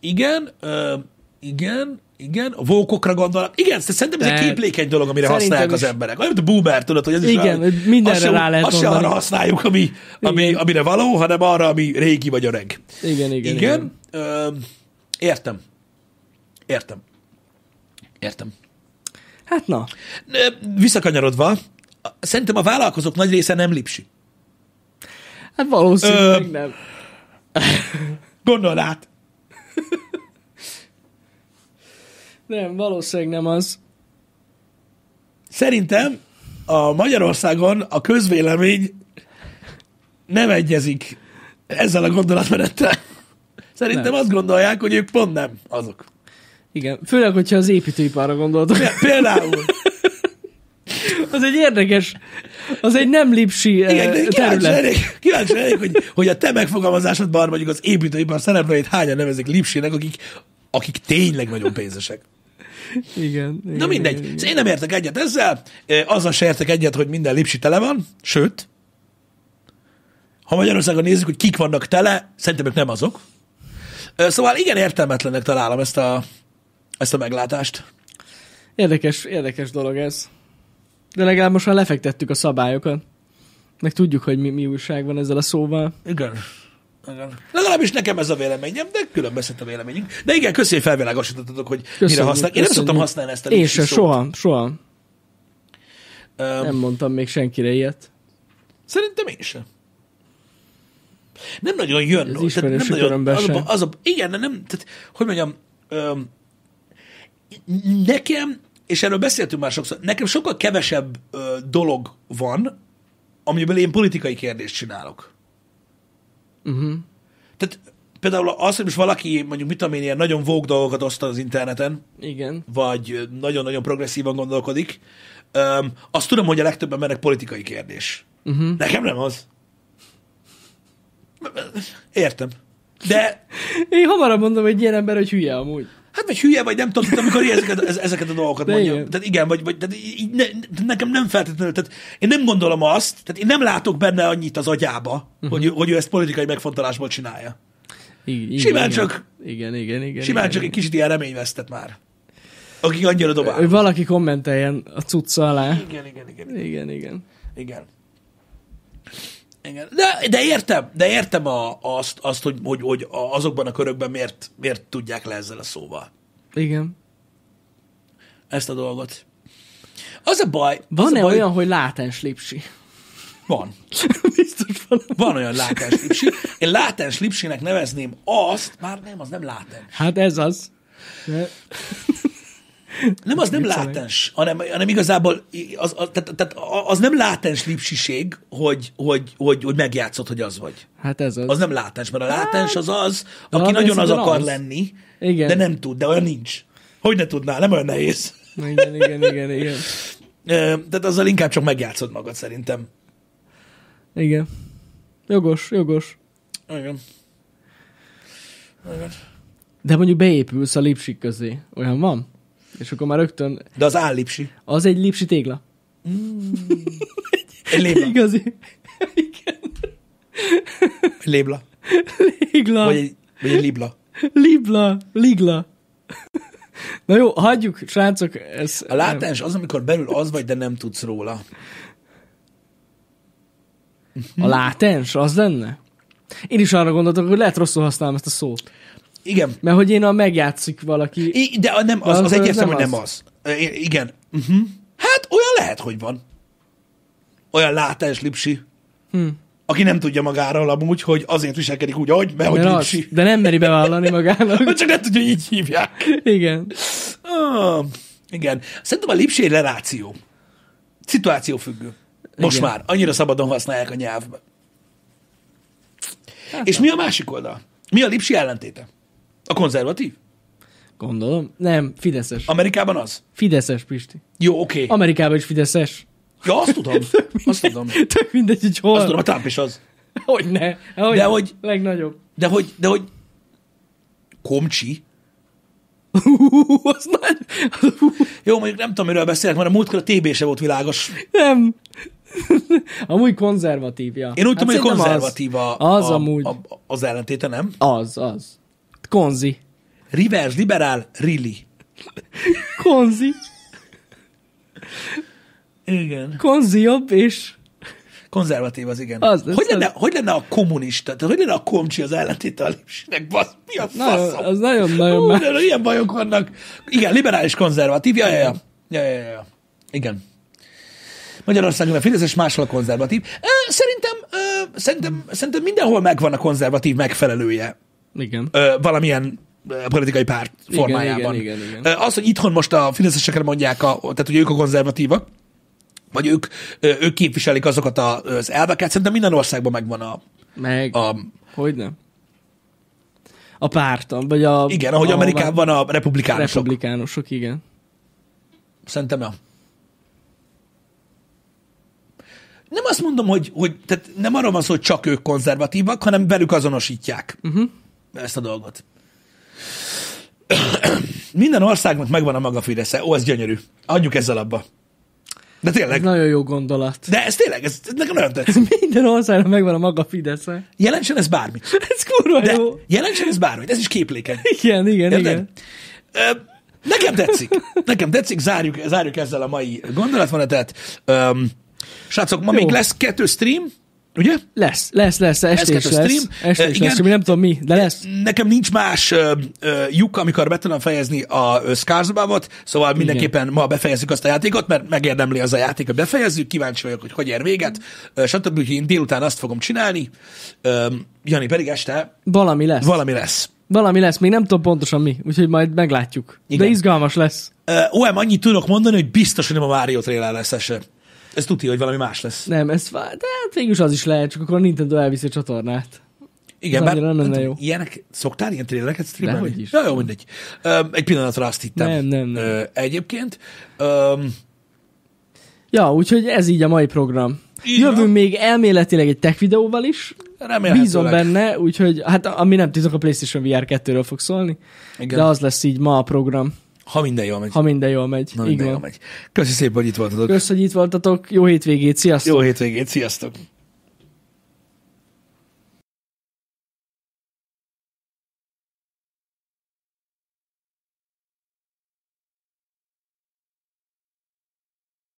igen, ö, igen igen, a vókokra gondolnak. Igen, szerintem ez egy képlékeny dolog, amire szerintem használják is. az emberek. Olyan, mint a boomer, tudod, hogy ez is Igen, rá, mindenre rá lehet Azt sem arra használjuk, ami, ami, igen. amire való, hanem arra, ami régi vagy öreg. Igen, igen. Igen, igen. Ö, értem. Értem. Értem. Hát na. Visszakanyarodva, szerintem a vállalkozók nagy része nem lipsi. Hát valószínűleg Ö, nem. Gondold át. Nem, valószínűleg nem az. Szerintem a Magyarországon a közvélemény nem egyezik ezzel a gondolatmenettel. Szerintem nem. azt gondolják, hogy ők pont nem azok. Igen, főleg, hogyha az építőiparra gondoltok. Például. az egy érdekes, az egy nem lipsi eh, Igen, de kíváncsi elég, kíváncsi elég, hogy, hogy a te megfogalmazásodban mondjuk az építőipar szereplőit hányan nevezik lipsinek, akik, akik tényleg nagyon pénzesek. Igen. igen Na mindegy. Igen, igen. Szóval én nem értek egyet ezzel, azzal se értek egyet, hogy minden lipsi tele van, sőt, ha Magyarországon nézzük, hogy kik vannak tele, szerintem ők nem azok. Szóval igen értelmetlennek találom ezt a, ezt a meglátást. Érdekes, érdekes dolog ez. De legalább most már lefektettük a szabályokat. Meg tudjuk, hogy mi, mi újság van ezzel a szóval. Igen. Igen. Legalábbis nekem ez a véleményem, de különbözhet a véleményünk. De igen, köszönjük, felvilágosítottatok, hogy köszönjük, mire használják. Én nem szoktam használni ezt a Én se, soha, soha. Um, nem mondtam még senkire ilyet. Szerintem én sem. Nem nagyon jön. Az tehát nem nagyon, az, a, az a, igen, nem, tehát, hogy mondjam, um, nekem, és erről beszéltünk már sokszor, nekem sokkal kevesebb uh, dolog van, amiből én politikai kérdést csinálok. Uh-huh. Tehát például az, hogy most valaki mondjuk mit tudom én, ilyen nagyon vók dolgokat oszt az interneten, Igen. vagy nagyon-nagyon progresszívan gondolkodik, um, azt tudom, hogy a legtöbben mennek politikai kérdés. Uh-huh. Nekem nem az. Értem. De... Én hamarabb mondom hogy ilyen ember, hogy hülye amúgy. Hát vagy hülye vagy, nem tudom, amikor ezeket, ezeket a dolgokat De mondja. Igen. Tehát igen, vagy, vagy tehát így ne, nekem nem feltétlenül, tehát én nem gondolom azt, tehát én nem látok benne annyit az agyába, uh-huh. hogy, hogy ő ezt politikai megfontolásból csinálja. Igen, simán igen, csak, igen, igen, igen, simán igen, csak igen. egy kicsit ilyen reményvesztett már. Aki annyira dobál. Valaki kommenteljen a cucca alá. Igen, igen, igen. Igen, igen. igen. igen. Igen. De, de értem, de értem a, azt, azt hogy, hogy, hogy azokban a körökben miért, miért tudják le ezzel a szóval. Igen. Ezt a dolgot. Az a baj. Van-e olyan, hogy látens lipsi? Van. Biztos van. Van olyan látens lipsi. Én látens lipsinek nevezném azt, már nem, az nem látens. Hát ez az. De... Nem, az nem látens, hanem, hanem igazából az, az, tehát, tehát az nem látens lipsiség, hogy, hogy, hogy, hogy megjátszod, hogy az vagy. Hát ez az. Az nem látens, mert a látens az az, hát, de aki nagyon az akar az. lenni, igen. de nem tud, de olyan nincs. Hogy ne tudnál, nem olyan nehéz. Igen, igen, igen, igen. Tehát azzal inkább csak megjátszod magad szerintem. Igen. Jogos, jogos. Igen. Igen. De mondjuk beépülsz a lipsik közé. Olyan van? és akkor már rögtön... De az áll lipsi. Az egy lipsi tégla. Mm. egy lébla. Igazi. Igen. lébla. Légla. Vagy egy, vagy egy libla. Libla. Ligla. Na jó, hagyjuk, srácok. Ez a látás nem. az, amikor belül az vagy, de nem tudsz róla. A látens az lenne? Én is arra gondoltam, hogy lehet rosszul használom ezt a szót. Igen. Mert hogy én a megjátszik valaki. I, de a, nem, az, az, az egyértelmű, nem az. Nem az. I, igen. Uh-huh. Hát olyan lehet, hogy van. Olyan látás lipsi. Hm. Aki nem tudja magáról amúgy, hogy azért viselkedik úgy, ahogy, mert hogy lipsi. Az, de nem meri bevallani magának. Csak nem tudja, így hívják. Igen. Ah, igen. Szerintem a lipsi egy reláció. Szituáció függő. Most igen. már. Annyira szabadon használják a nyelvbe. Hát És nem. mi a másik oldal? Mi a lipsi ellentéte? A konzervatív? Gondolom. Nem, Fideszes. Amerikában az? Fideszes, Pisti. Jó, oké. Okay. Amerikában is Fideszes. Ja, azt tudom. Tök azt tudom. Tök mindegy, hogy hol. Azt tudom, a Trump is az. Hogy ne. Hogy de hogy... Legnagyobb. De hogy... De hogy... Komcsi? az nagy... Jó, mondjuk nem tudom, miről beszélek, mert a múltkor a TB se volt világos. Nem. amúgy konzervatívja. Én úgy hát tudom, hogy konzervatív az, a, az a, amúgy. A, az ellentéte, nem? Az, az. Konzi. Reverse liberál, really. Konzi. Igen. Konzi jobb, és... Konzervatív az, igen. Az, hogy, az lenne, az... hogy lenne a kommunista? Tehát hogy lenne a komcsi az ellentéte a lipsinek? Basz, mi a Na, faszom? Az nagyon-nagyon más. Nagyon ilyen bajok vannak. Igen, liberális konzervatív. Ja, ja, ja. ja, ja, ja. Igen. Magyarországon a és máshol a konzervatív. Szerintem, szerintem, szerintem mindenhol megvan a konzervatív megfelelője igen. Ö, valamilyen politikai párt formájában. Igen, igen, igen, igen. Az, hogy itthon most a fideszesekre mondják, a, tehát ugye ők a konzervatívak, vagy ők, ők képviselik azokat az elveket, szerintem minden országban megvan a... Meg, a, hogyne. A pártam, vagy a... Igen, ahogy a, Amerikában a republikánusok. Republikánusok, igen. Szerintem a... Nem azt mondom, hogy, hogy tehát nem arról van szó, hogy csak ők konzervatívak, hanem velük azonosítják. Uh-huh ezt a dolgot. Minden országnak megvan a maga Fidesze. Ó, ez gyönyörű. Adjuk ezzel abba. De tényleg. Ez nagyon jó gondolat. De ez tényleg, ez, ez nekem nagyon tetszik. Minden országnak megvan a maga Fidesze. Jelentsen ez bármit. ez kurva De jó. Jelentsen ez bármit, ez is képlékeny. Igen, igen, Érted? igen. Ö, nekem tetszik. Nekem tetszik, zárjuk, zárjuk ezzel a mai gondolatmenetet. srácok, ma jó. még lesz kettő stream, Ugye? Lesz, lesz, lesz, este lesz is lesz. Stream. Este Igen. lesz, ami nem tudom mi, de lesz. Nekem nincs más uh, lyuk, amikor be tudom fejezni a Scarsbabot, szóval mindenképpen ma befejezzük azt a játékot, mert megérdemli az a játék, hogy befejezzük, kíváncsi vagyok, hogy hogy ér véget, uh, stb. Úgyhogy én délután azt fogom csinálni, uh, Jani pedig este... Valami lesz. Valami lesz. Valami lesz, még nem tudom pontosan mi, úgyhogy majd meglátjuk. Igen. De izgalmas lesz. Uh, OM, annyit tudok mondani, hogy biztos, hogy nem a Mario trailer lesz ese. Ez tudja, hogy valami más lesz. Nem, ez, de hát végül az is lehet, csak akkor a Nintendo elviszi a csatornát. Igen, bár nem lenne jó. ilyenek, szoktál ilyen trélereket streamelni? Dehogy is. Ja, jó, mindegy. Um, egy pillanatra azt hittem. Nem, nem, nem. Uh, egyébként. Um, ja, úgyhogy ez így a mai program. Jövünk még elméletileg egy tech videóval is. Remélhetőleg. Bízom benne, úgyhogy hát ami nem tudok, a PlayStation VR 2-ről fog szólni, Igen. de az lesz így ma a program. Ha minden jól megy. Ha minden jól megy. Na, minden jól megy. Köszi szépen, hogy itt voltatok. Kösz, hogy itt voltatok. Jó hétvégét, sziasztok! Jó hétvégét, sziasztok!